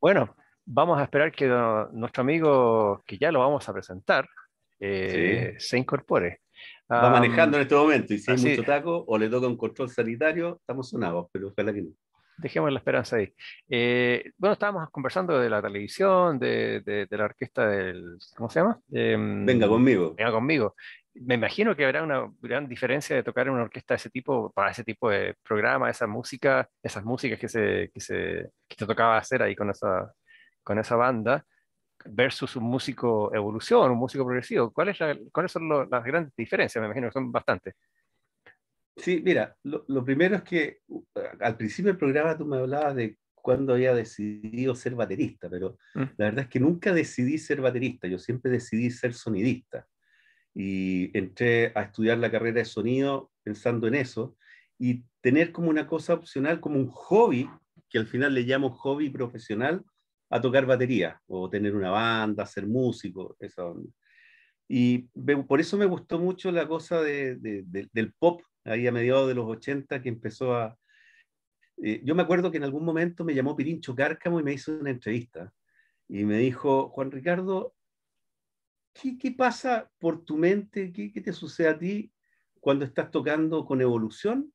Bueno, vamos a esperar que nuestro amigo, que ya lo vamos a presentar, eh, se incorpore. Va manejando en este momento y si mucho taco o le toca un control sanitario, estamos sonados, pero ojalá que Dejemos la esperanza ahí. Eh, bueno, estábamos conversando de la televisión, de, la orquesta del. ¿Cómo se llama? Em, venga conmigo. Venga conmigo me imagino que habrá una gran diferencia de tocar en una orquesta de ese tipo, para ese tipo de programa, esa música, esas músicas que, se, que, se, que te tocaba hacer ahí con esa, con esa banda, versus un músico evolución, un músico progresivo. ¿Cuáles son las grandes diferencias? Me imagino que son bastantes. Sí, mira, lo, primero es que uh, al principio del programa tú me hablabas de cuando había decidido ser baterista, pero mm. la verdad es que nunca decidí ser baterista, yo siempre decidí ser sonidista y entré a estudiar la carrera de sonido pensando en eso y tener como una cosa opcional, como un hobby, que al final le llamo hobby profesional, a tocar batería o tener una banda, ser músico, esa Y por eso me gustó mucho la cosa de, del pop, ahí a mediados de los 80, que empezó a... Eh, yo me acuerdo que en algún momento me llamó Pirincho Cárcamo y me hizo una entrevista. Y me dijo, Juan Ricardo, ¿qué, pasa por tu mente? ¿Qué, te sucede a ti cuando estás tocando con evolución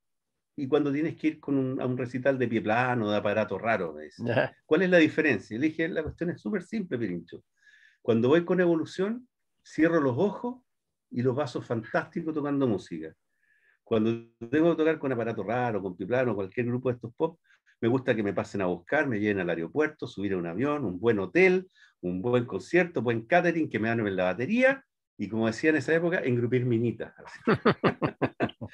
y cuando tienes que ir con un, a un recital de pie plano, de aparato raro? ¿Cuál es la diferencia? Le dije, la cuestión es súper simple, Pirincho. Cuando voy con evolución, cierro los ojos y los vasos fantásticos tocando música. Cuando tengo que tocar con aparato raro, con pie plano, cualquier grupo de estos pop, me gusta que me pasen a buscar, me lleven al aeropuerto, subir a un avión, un buen hotel, un buen concierto, buen catering, que me dan en la batería y, como decía en esa época, engrupir minitas.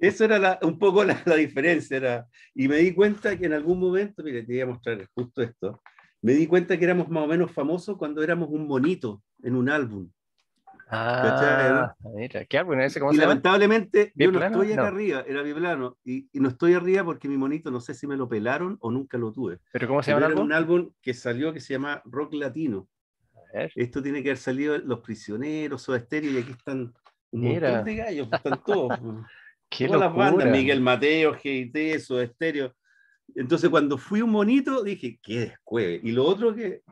Eso era un poco la, diferencia. Era, y me di cuenta que en algún momento, mire, te voy a mostrar justo esto, me di cuenta que éramos más o menos famosos cuando éramos un monito en un álbum. Ah, y lamentablemente yo no estoy acá arriba, era biplano, y, no estoy arriba porque mi monito no sé si me lo pelaron o nunca lo tuve. ¿Pero cómo se llama el un álbum que salió que se llama Rock Latino. Esto tiene que haber salido Los Prisioneros, o Estéreo, y aquí están un mira. de gallos, pues, están todos. Pues. Miguel Mateo, GIT, o Estéreo. Entonces cuando fui un monito dije, qué descueve. Y lo otro que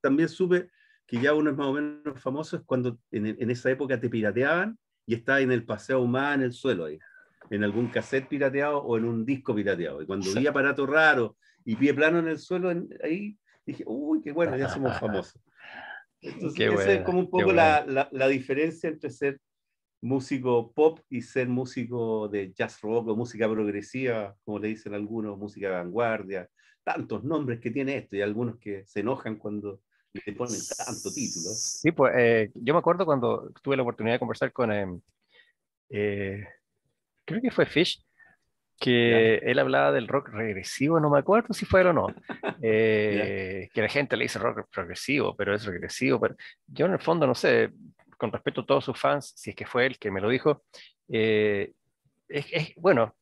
también supe que ya uno es más o menos famoso, es cuando en, en esa época te pirateaban y estabas en el paseo humano en el suelo ahí, en algún cassette pirateado o en un disco pirateado. Y cuando vi aparato raro y pie plano en el suelo, ahí dije, uy, qué bueno, ya somos famosos. Entonces, esa es como un poco la, la, la diferencia entre ser músico pop y ser músico de jazz rock o música progresiva, como le dicen algunos, música vanguardia, tantos nombres que tiene esto y algunos que se enojan cuando te ponen tanto título. Sí, pues eh, yo me acuerdo cuando tuve la oportunidad de conversar con, em, eh, creo que fue Fish, que él hablaba del rock regresivo, no me acuerdo si fue él o no, eh, que la gente le dice rock progresivo, pero es regresivo, pero yo en el fondo no sé, con respeto a todos sus fans, si es que fue él que me lo dijo, eh, es, bueno,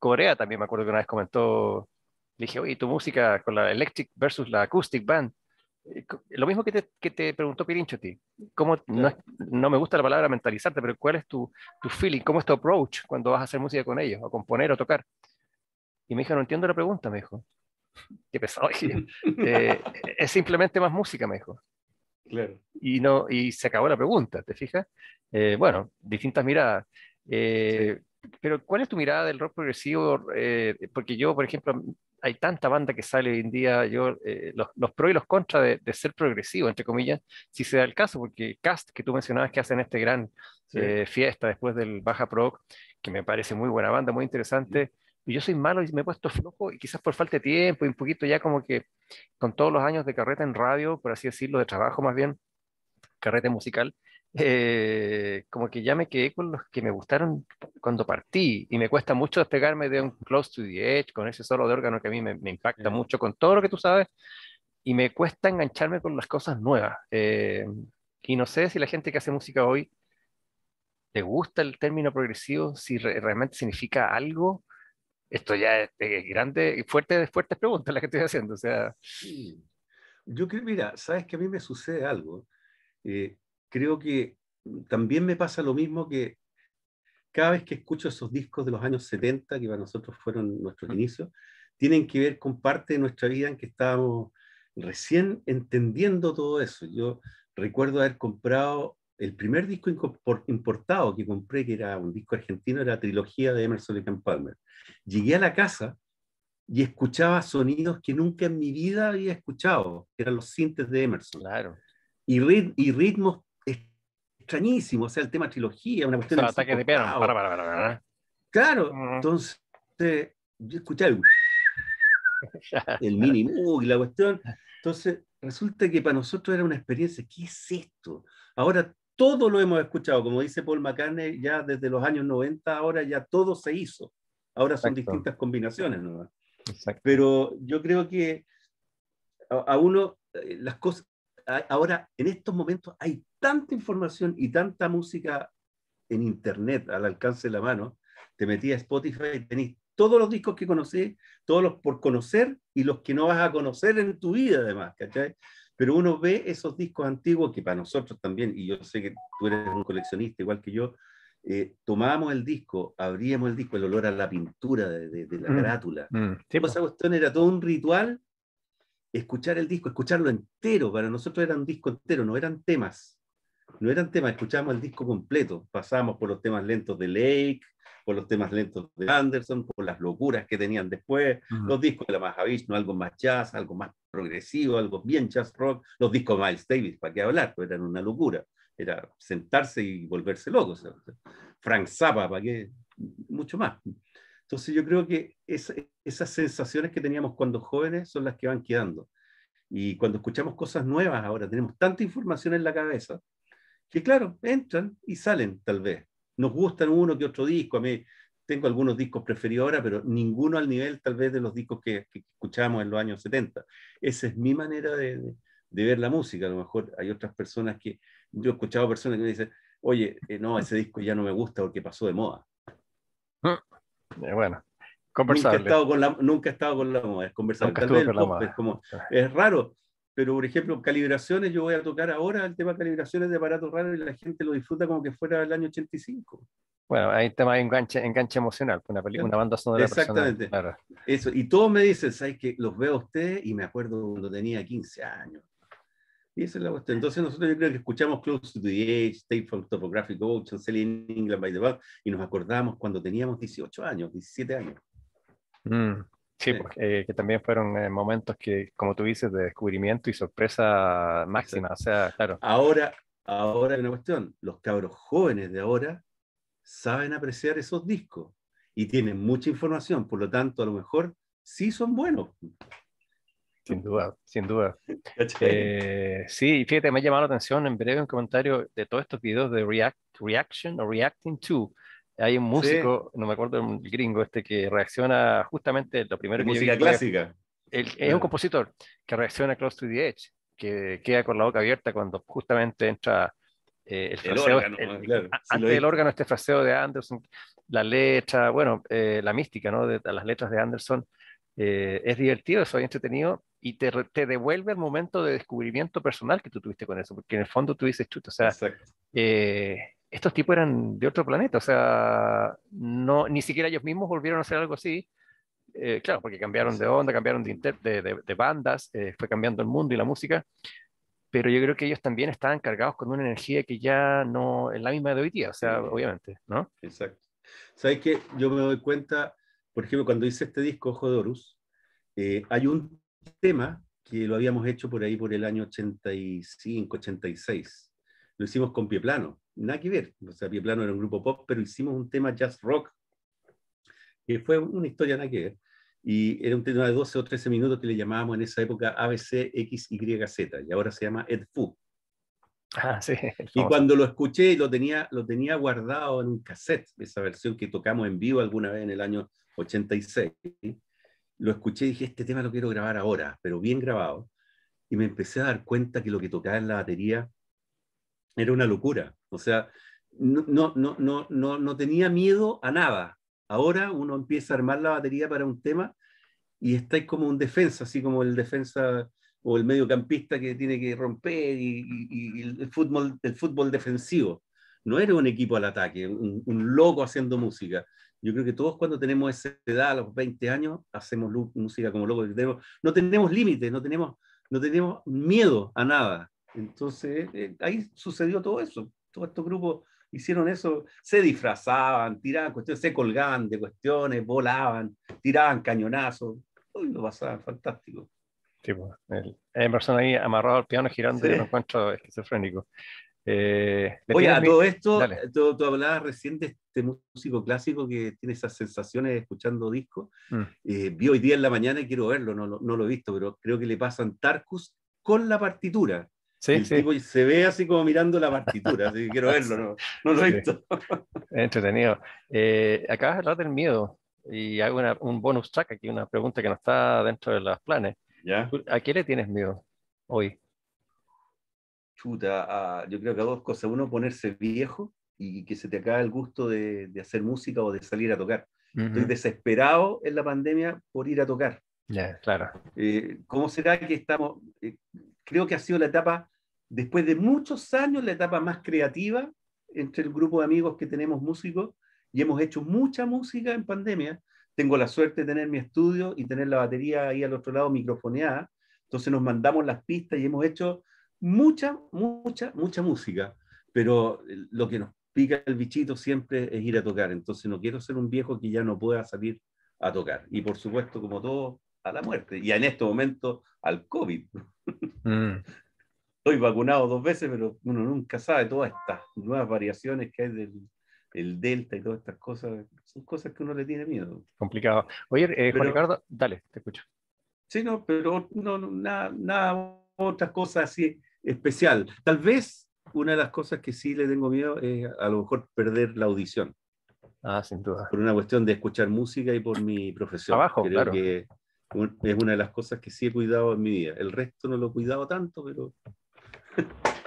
Corea también me acuerdo que una vez comentó, le dije, oye, tu música con la Electric versus la Acoustic Band, eh, lo mismo que te, que te preguntó Pirincho a ti, ¿cómo, no, me gusta la palabra mentalizarte, pero ¿cuál es tu, tu, feeling? ¿Cómo es tu approach cuando vas a hacer música con ellos, a componer o tocar? Y me dijo, no entiendo la pregunta, me dijo. Qué pesado. Eh, es simplemente más música, me dijo. Claro. Y, no, y se acabó la pregunta, ¿te fijas? Eh, bueno, distintas miradas. Pero ¿cuál es tu mirada del rock progresivo? porque yo, por ejemplo, hay tanta banda que sale hoy en día, yo, eh, los, pros y los contras de, ser progresivo, entre comillas, si se da el caso, porque Cast, que tú mencionabas que hacen este gran eh, fiesta después del Baja proc que me parece muy buena banda, muy interesante, y yo soy malo y me he puesto flojo, y quizás por falta de tiempo y un poquito ya como que con todos los años de carreta en radio, por así decirlo, de trabajo más bien, carreta musical, eh, como que ya me quedé con los que me gustaron cuando partí y me cuesta mucho despegarme de un Close to the Edge con ese solo de órgano que a mí me, impacta mucho con todo lo que tú sabes y me cuesta engancharme con las cosas nuevas. Eh, y no sé si la gente que hace música hoy te gusta el término progresivo, si realmente significa algo. Esto ya es, grande y fuerte, fuertes preguntas las que estoy haciendo. O sea... Yo creo, mira, sabes que a mí me sucede algo. Eh, creo que también me pasa lo mismo que cada vez que escucho esos discos de los años 70, que para nosotros fueron nuestros inicios, tienen que ver con parte de nuestra vida en que estábamos recién entendiendo todo eso. Yo recuerdo haber comprado el primer disco importado que compré, que era un disco argentino, era la trilogía de Emerson y Palmer. Llegué a la casa y escuchaba sonidos que nunca en mi vida había escuchado, que eran los sintes de Emerson. Claro. Y, y ritmos extrañísimo, o sea, el tema trilogía, una cuestión... de Claro, entonces yo escuché el, el mini y la cuestión. Entonces, resulta que para nosotros era una experiencia, ¿qué es esto? Ahora todo lo hemos escuchado, como dice Paul McCartney, ya desde los años 90, ahora ya todo se hizo. Ahora son distintas combinaciones ¿no? Exacto. Pero yo creo que a uno, eh, las cosas, ahora, en estos momentos hay tanta información y tanta música en internet al alcance de la mano. Te metí a Spotify y tenés todos los discos que conocí, todos los por conocer y los que no vas a conocer en tu vida además, ¿cachai? Pero uno ve esos discos antiguos que para nosotros también, y yo sé que tú eres un coleccionista igual que yo, eh, tomábamos el disco, abríamos el disco, el olor a la pintura de, la mm. grátula. Mm. Sí, Esa cuestión era todo un ritual escuchar el disco, escucharlo entero. Para nosotros era un disco entero, no eran temas. No eran temas, escuchábamos el disco completo. Pasábamos por los temas lentos de Lake, por los temas lentos de Anderson, por las locuras que tenían después, los discos de la no algo más jazz, algo más progresivo, algo bien jazz rock, los discos de Miles Davis, ¿para qué hablar? Pues eran una locura. Era sentarse y volverse loco, Frank Zappa, ¿para qué? Mucho más. Entonces yo creo que esas sensaciones que teníamos cuando jóvenes son las que van quedando. Y cuando escuchamos cosas nuevas ahora, tenemos tanta información en la cabeza que claro, entran y salen tal vez. Nos gustan uno que otro disco. A mí tengo algunos discos preferidos ahora, pero ninguno al nivel tal vez de los discos que, que escuchábamos en los años 70. Esa es mi manera de, ver la música. A lo mejor hay otras personas que, yo he escuchado personas que me dicen, oye, eh, no, ese disco ya no me gusta porque pasó de moda. Ah. Eh, bueno, Nunca he estado con la, nunca moda, es pues, ah. Es, raro, pero por ejemplo, calibraciones, yo voy a tocar ahora el tema calibraciones de aparatos raros y la gente lo disfruta como que fuera el año 85. Bueno, hay tema de enganche, emocional, pues, una, una banda sonora. Exactamente. Eso, y todos me dicen, ¿sabes que Los veo a ustedes y me acuerdo cuando tenía 15 años. Y esa es la cuestión. Entonces nosotros yo creo que escuchamos Close to the Edge, State Farm, Topographic Ocean, Selling England by the y nos acordamos cuando teníamos 18 años, 17 años. Mm, sí, pues, eh, que también fueron eh, momentos que, como tú dices, de descubrimiento y sorpresa máxima. O sea, claro. Ahora, ahora hay una cuestión. Los cabros jóvenes de ahora saben apreciar esos discos y tienen mucha información, por lo tanto, a lo mejor sí son buenos. Sin duda, sin duda. Eh, sí, fíjate, me ha llamado la atención en breve un comentario de todos estos videos de react, Reaction o Reacting to. Hay un músico, no me acuerdo el gringo este, que reacciona justamente lo primero Música Música clásica. es un compositor que reacciona Close to the Edge, que queda con la boca abierta cuando justamente entra eh, el, fraseo, órgano, antes del órgano este fraseo de Anderson, la letra, bueno, eh, la mística, ¿no? De, las letras de Anderson eh, es divertido, es entretenido y te, te, devuelve el momento de descubrimiento personal que tú tuviste con eso, porque en el fondo tú dices, chuto, o sea, eh, estos tipos eran de otro planeta, o sea, no, ni siquiera ellos mismos volvieron a hacer algo así, eh, claro, porque cambiaron de onda, cambiaron de, de, bandas, fue cambiando el mundo y la música, pero yo creo que ellos también estaban cargados con una energía que ya no es la misma de hoy día, o sea, obviamente, ¿no? Exacto. ¿Sabes qué? Yo me doy cuenta por ejemplo, cuando hice este disco, Ojo de Horus, eh, hay un tema que lo habíamos hecho por ahí por el año 85, 86. Lo hicimos con Pie Plano, nada que ver. O sea, Pie Plano era un grupo pop, pero hicimos un tema jazz rock, que fue una historia nada que ver. Y era un tema de 12 o 13 minutos que le llamábamos en esa época ABCXYZ, y ahora se llama Ed Fu. Ah, y cuando lo escuché, lo tenía, lo tenía guardado en un cassette, esa versión que tocamos en vivo alguna vez en el año 86. Lo escuché y dije, este tema lo quiero grabar ahora, pero bien grabado. Y me empecé a dar cuenta que lo que tocaba en la batería era una locura. O sea, no, no, no, tenía miedo a nada. Ahora uno empieza a armar la batería para un tema y está como un defensa, así como el defensa o el mediocampista que tiene que romper y, el, fútbol, el fútbol defensivo. No era un equipo al ataque, un, loco haciendo música. Yo creo que todos cuando tenemos esa edad, a los 20 años, hacemos música como locos. no tenemos límites, no tenemos, no tenemos miedo a nada. Entonces, eh, ahí sucedió todo eso. Todos estos grupos hicieron eso, se disfrazaban, tiraban cuestiones, se colgaban de cuestiones, volaban, tiraban cañonazos. Uy, lo pasaba fantástico. Sí, pues, el ahí amarrado al piano girando y lo encuentro esquizofrénico. Eh, Oye, a todo esto, tú, tú, hablabas recién de este músico clásico que tiene esas sensaciones escuchando discos. Mm. Eh, vi hoy día en la mañana y quiero verlo, no, lo he visto, pero creo que le pasan Tarcus con la partitura. Sí, sí. se ve así como mirando la partitura, así que quiero verlo, no, lo he visto. Entretenido. Eh, acabas de hablar del miedo y hago un bonus track aquí, una pregunta que no está dentro de los planes. ¿A qué le tienes miedo hoy? Chuta, yo creo que a dos cosas. Uno, ponerse viejo y que se te acabe el gusto de, hacer música o de salir a tocar. Estoy desesperado en la pandemia por ir a tocar. Ya, claro. Eh, ¿Cómo será que estamos? Eh, creo que ha sido la etapa, después de muchos años, la etapa más creativa entre el grupo de amigos que tenemos músicos y hemos hecho mucha música en pandemia tengo la suerte de tener mi estudio y tener la batería ahí al otro lado microfoneada. Entonces nos mandamos las pistas y hemos hecho mucha, mucha, mucha música. Pero lo que nos pica el bichito siempre es ir a tocar. Entonces no quiero ser un viejo que ya no pueda salir a tocar. Y por supuesto, como todo, a la muerte. Y en este momento, al COVID. Mm. Estoy vacunado dos veces, pero uno nunca sabe todas estas nuevas variaciones que hay del, el delta y todas estas cosas, son cosas que uno le tiene miedo. Complicado. Oye, eh, Juan Ricardo, dale, te escucho. Sí, no, pero no, nada, nada, otras cosas así especial. Tal vez una de las cosas que sí le tengo miedo es a lo mejor perder la audición. Ah, sin duda. Por una cuestión de escuchar música y por mi profesión. Abajo, claro. que es una de las cosas que sí he cuidado en mi vida. El resto no lo he cuidado tanto, pero...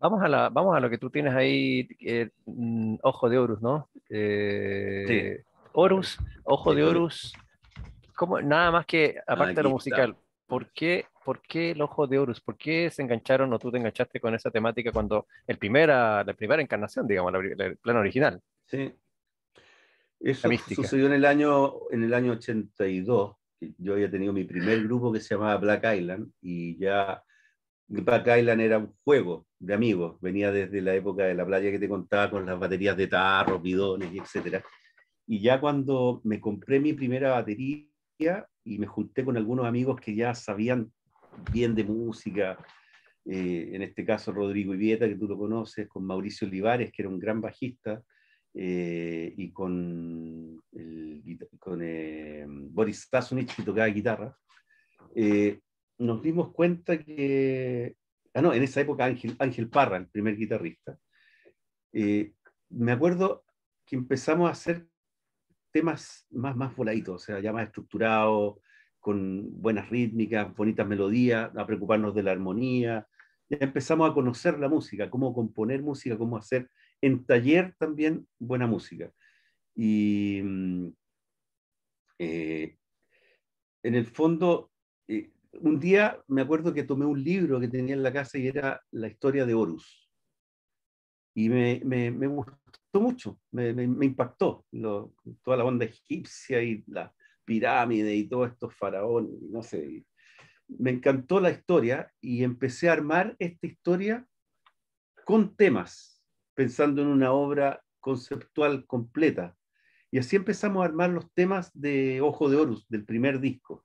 Vamos a, la, vamos a lo que tú tienes ahí, eh, mm, Ojo de Horus, ¿no? sí. Eh, Horus, Ojo de Horus, como nada más que, aparte de lo musical, ¿por qué, ¿por qué el Ojo de Horus? ¿Por qué se engancharon o tú te enganchaste con esa temática cuando el primera, la primera encarnación, digamos, el plano original? Sí. Eso sucedió en el, año, en el año 82. Yo había tenido mi primer grupo que se llamaba Black Island y ya Back Island era un juego de amigos, venía desde la época de la playa que te contaba con las baterías de tarro, bidones, etc. Y ya cuando me compré mi primera batería y me junté con algunos amigos que ya sabían bien de música, eh, en este caso Rodrigo Ivieta, que tú lo conoces, con Mauricio Olivares, que era un gran bajista, eh, y con, eh, Boris Tasunich, que tocaba guitarra. Eh, nos dimos cuenta que, ah, no, en esa época Ángel, Ángel Parra, el primer guitarrista, eh, me acuerdo que empezamos a hacer temas más, más voladitos, o sea, ya más estructurados, con buenas rítmicas, bonitas melodías, a preocuparnos de la armonía. Ya empezamos a conocer la música, cómo componer música, cómo hacer en taller también buena música. Y mm, eh, en el fondo un día me acuerdo que tomé un libro que tenía en la casa y era La historia de Horus. Y me, gustó mucho, me, impactó toda la onda egipcia y la pirámide y todos estos faraones, no sé. Me encantó la historia y empecé a armar esta historia con temas, pensando en una obra conceptual completa. Y así empezamos a armar los temas de Ojo de Horus, del primer disco.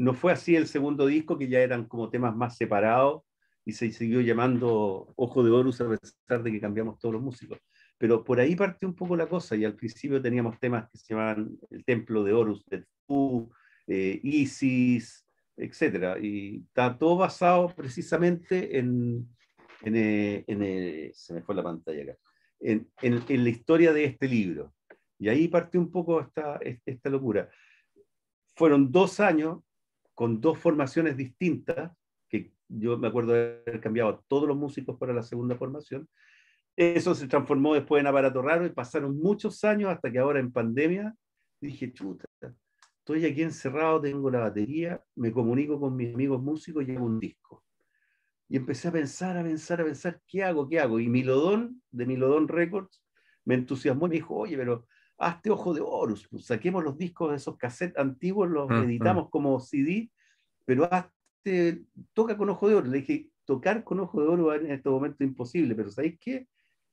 No fue así el segundo disco, que ya eran como temas más separados y se siguió llamando Ojo de Horus a pesar de que cambiamos todos los músicos. Pero por ahí partió un poco la cosa y al principio teníamos temas que se llamaban El Templo de Horus, del Tú, eh, Isis, etc. Y está todo basado precisamente en... en, eh, eh, se me fue la pantalla En, la historia de este libro. Y ahí partió un poco esta, esta locura. Fueron dos años con dos formaciones distintas, que yo me acuerdo de haber cambiado a todos los músicos para la segunda formación. Eso se transformó después en aparato raro y pasaron muchos años hasta que ahora en pandemia dije, chuta, estoy aquí encerrado, tengo la batería, me comunico con mis amigos músicos y hago un disco. Y empecé a pensar, a pensar, a pensar, ¿qué hago? ¿Qué hago? Y Milodón, de Milodón Records, me entusiasmó y me dijo, oye, pero hazte ojo de Horus, pues, saquemos los discos de esos cassettes antiguos, los mm, editamos mm. como CD, pero toca con ojo de Horus. Le dije, tocar con ojo de oro en este momento es imposible, pero ¿sabéis qué?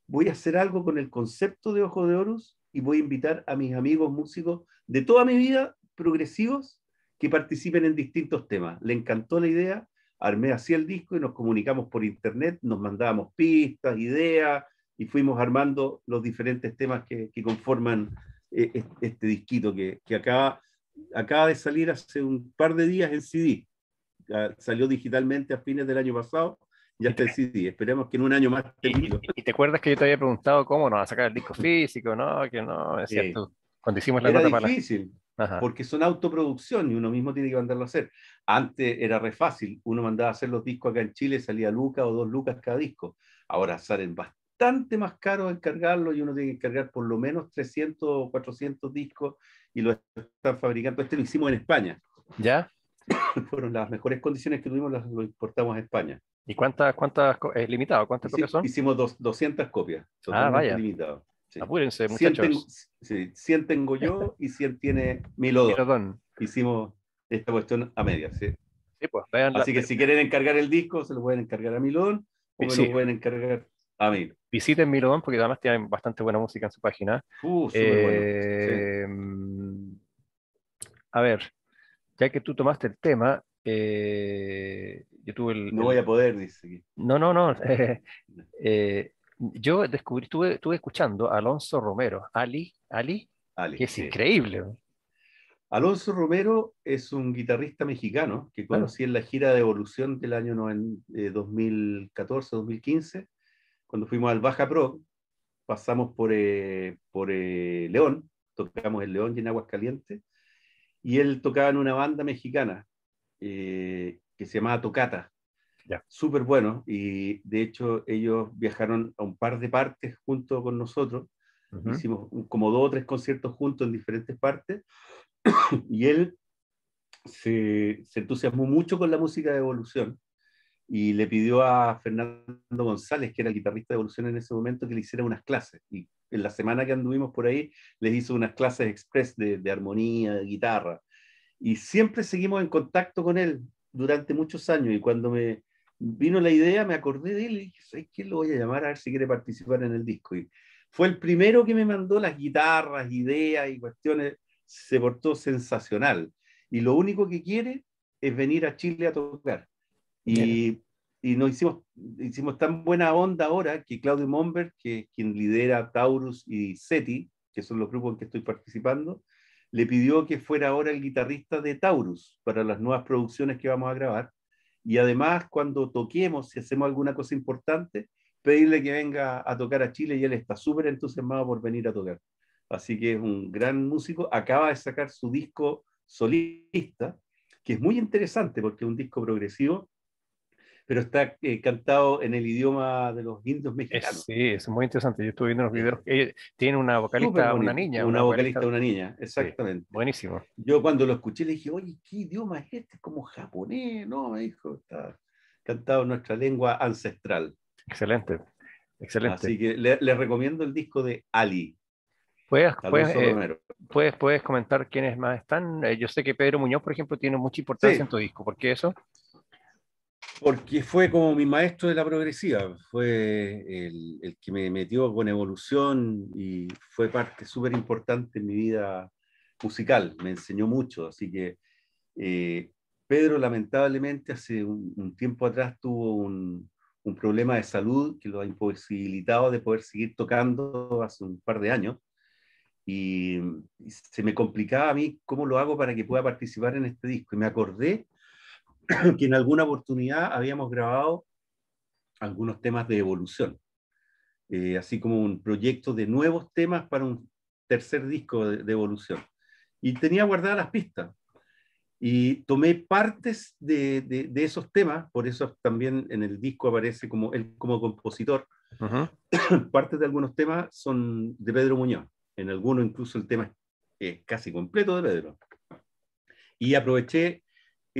Voy a hacer algo con el concepto de ojo de Horus y voy a invitar a mis amigos músicos de toda mi vida, progresivos, que participen en distintos temas. Le encantó la idea, armé así el disco y nos comunicamos por internet, nos mandábamos pistas, ideas, y fuimos armando los diferentes temas que, conforman eh, este disquito que, acaba, acaba de salir hace un par de días en CD. Salió digitalmente a fines del año pasado ya está el CD. Esperemos que en un año más y, te acuerdas que yo te había preguntado cómo nos va a sacar el disco físico, ¿no? Que no, es cierto. Cuando hicimos la nota para. difícil, porque son autoproducción y uno mismo tiene que mandarlo a hacer. Antes era refácil fácil, uno mandaba a hacer los discos acá en Chile, salía lucas o dos lucas cada disco. Ahora salen bastante más caro encargarlo y uno tiene que encargar por lo menos 300 o 400 discos y lo están fabricando. Este lo hicimos en España. ¿Ya? Fueron las mejores condiciones que tuvimos, las, lo importamos a España. ¿Y cuántas, cuántas, es limitado? ¿Cuántas copias son? Hicimos dos, 200 copias. Ah, vaya. Limitado. Apúrense, muchachos. 100 tengo, sí, tengo yo y 100 tiene Milón. Hicimos esta cuestión a media sí. pues, Así que si quieren encargar el disco, se lo pueden encargar a Milón o se lo pueden encargar Ah, Visiten Milodón porque además tienen bastante buena música en su página. Uh, em, a ver, ya que tú tomaste el tema, eh, yo tuve el... No voy a poder, dice. No, no, no. Eh, eh, yo descubrí, estuve, escuchando a Alonso Romero, Ali, Ali, Ali que es increíble. Alonso Romero es un guitarrista mexicano que conocí en la gira de evolución del año 2014-2015 cuando fuimos al Baja Pro, pasamos por, eh, por eh, León, tocamos en León y en Aguascalientes, y él tocaba en una banda mexicana eh, que se llamaba Tocata. Súper bueno, y de hecho ellos viajaron a un par de partes junto con nosotros, hicimos como dos o tres conciertos juntos en diferentes partes, y él se, se entusiasmó mucho con la música de evolución, y le pidió a Fernando González, que era el guitarrista de Evolución en ese momento, que le hiciera unas clases. Y en la semana que anduvimos por ahí, les hizo unas clases express de, armonía, de guitarra. Y siempre seguimos en contacto con él durante muchos años. Y cuando me vino la idea, me acordé de él y dije, ¿quién qué? Lo voy a llamar a ver si quiere participar en el disco. Y fue el primero que me mandó las guitarras, ideas y cuestiones. Se portó sensacional. Y lo único que quiere es venir a Chile a tocar y, y, nos hicimos, hicimos tan buena onda ahora que Claudio Momberg, que quien lidera Taurus y SETI, que son los grupos en que estoy participando, le pidió que fuera ahora el guitarrista de Taurus para las nuevas producciones que vamos a grabar. Y además, cuando toquemos, si hacemos alguna cosa importante, pedirle que venga a tocar a Chile y él está súper entusiasmado por venir a tocar. Así que es un gran músico. Acaba de sacar su disco solista, que es muy interesante porque es un disco progresivo pero está eh, cantado en el idioma de los indios mexicanos. sí, es muy interesante. Yo estuve viendo los videos. Eh, tiene una vocalista, una niña. Una, vocalista, una niña, exactamente. buenísimo. Yo cuando lo escuché le dije, oye, ¿qué idioma es este? Como japonés, ¿no? Me dijo, está cantado en nuestra lengua ancestral. Excelente, excelente. Así que le, recomiendo el disco de Ali. Puedes, eh, puedes, puedes, comentar quiénes más están. yo sé que Pedro Muñoz, por ejemplo, tiene mucha importancia en tu disco. ¿Por qué eso? Porque fue como mi maestro de la progresiva, fue el, que me metió con evolución y fue parte súper importante en mi vida musical, me enseñó mucho, así que eh, Pedro lamentablemente hace un, tiempo atrás tuvo un, problema de salud que lo ha imposibilitado de poder seguir tocando hace un par de años y se me complicaba a mí cómo lo hago para que pueda participar en este disco y me acordé que en alguna oportunidad habíamos grabado algunos temas de evolución, eh, así como un proyecto de nuevos temas para un tercer disco de, evolución. Y tenía guardadas las pistas. Y tomé partes de, esos temas, por eso también en el disco aparece como él como compositor. Partes de algunos temas son de Pedro Muñoz, en algunos incluso el tema es casi completo de Pedro. Y aproveché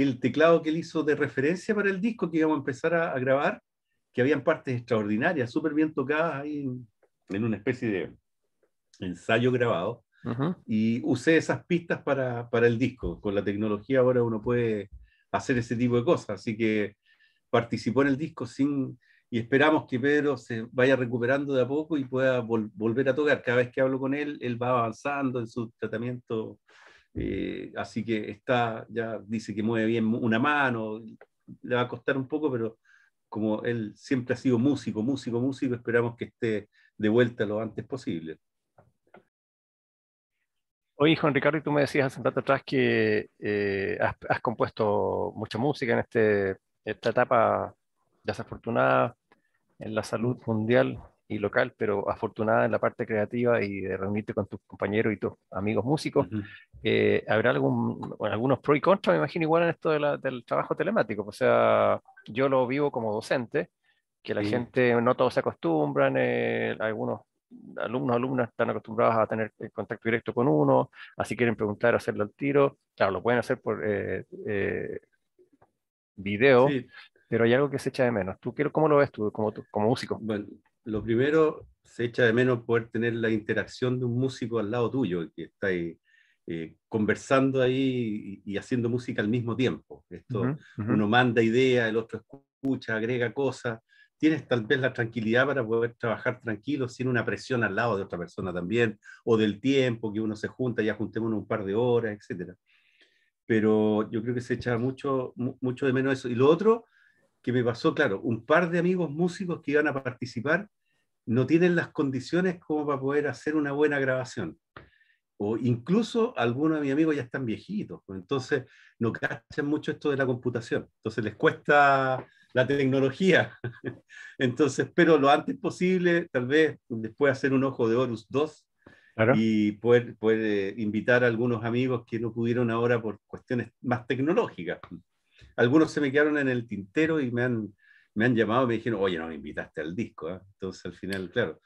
el teclado que él hizo de referencia para el disco que íbamos a empezar a, grabar, que habían partes extraordinarias, súper bien tocadas ahí en, una especie de ensayo grabado. Y usé esas pistas para, el disco. Con la tecnología ahora uno puede hacer ese tipo de cosas. Así que participó en el disco sin... Y esperamos que Pedro se vaya recuperando de a poco y pueda volver a tocar. Cada vez que hablo con él, él va avanzando en su tratamiento eh, así que está, ya dice que mueve bien una mano, le va a costar un poco, pero como él siempre ha sido músico, músico, músico, esperamos que esté de vuelta lo antes posible. Oye, Juan Ricardo, tú me decías hace un rato atrás que eh, has, compuesto mucha música en este, esta etapa desafortunada en la salud mundial y local, pero afortunada en la parte creativa y de reunirte con tus compañeros y tus amigos músicos, eh, habrá algún, algunos pro y contra, me imagino, igual en esto del trabajo telemático. O sea, yo lo vivo como docente, que la gente, no todos se acostumbran, eh, algunos alumnos, alumnas están acostumbrados a tener eh, contacto directo con uno, así quieren preguntar, hacerlo al tiro. Claro, lo pueden hacer por video, pero hay algo que se echa de menos. ¿Tú cómo lo ves tú como, como músico? Bueno, lo primero, se echa de menos poder tener la interacción de un músico al lado tuyo, que está eh, conversando ahí y, haciendo música al mismo tiempo. Esto, Uno manda idea el otro escucha, agrega cosas. Tienes tal vez la tranquilidad para poder trabajar tranquilo sin una presión al lado de otra persona también, o del tiempo que uno se junta, ya juntemos un par de horas, etc. Pero yo creo que se echa mucho, mucho de menos eso. Y lo otro que me pasó, claro, un par de amigos músicos que iban a participar no tienen las condiciones como para poder hacer una buena grabación. O incluso algunos de mis amigos ya están viejitos, pues, entonces no cachan mucho esto de la computación. Entonces les cuesta la tecnología. entonces, pero lo antes posible, tal vez después hacer un ojo de Horus 2 y poder, poder eh, invitar a algunos amigos que no pudieron ahora por cuestiones más tecnológicas. Algunos se me quedaron en el tintero y me han, me han llamado y me dijeron, oye, no me invitaste al disco. ¿eh?". Entonces al final, claro,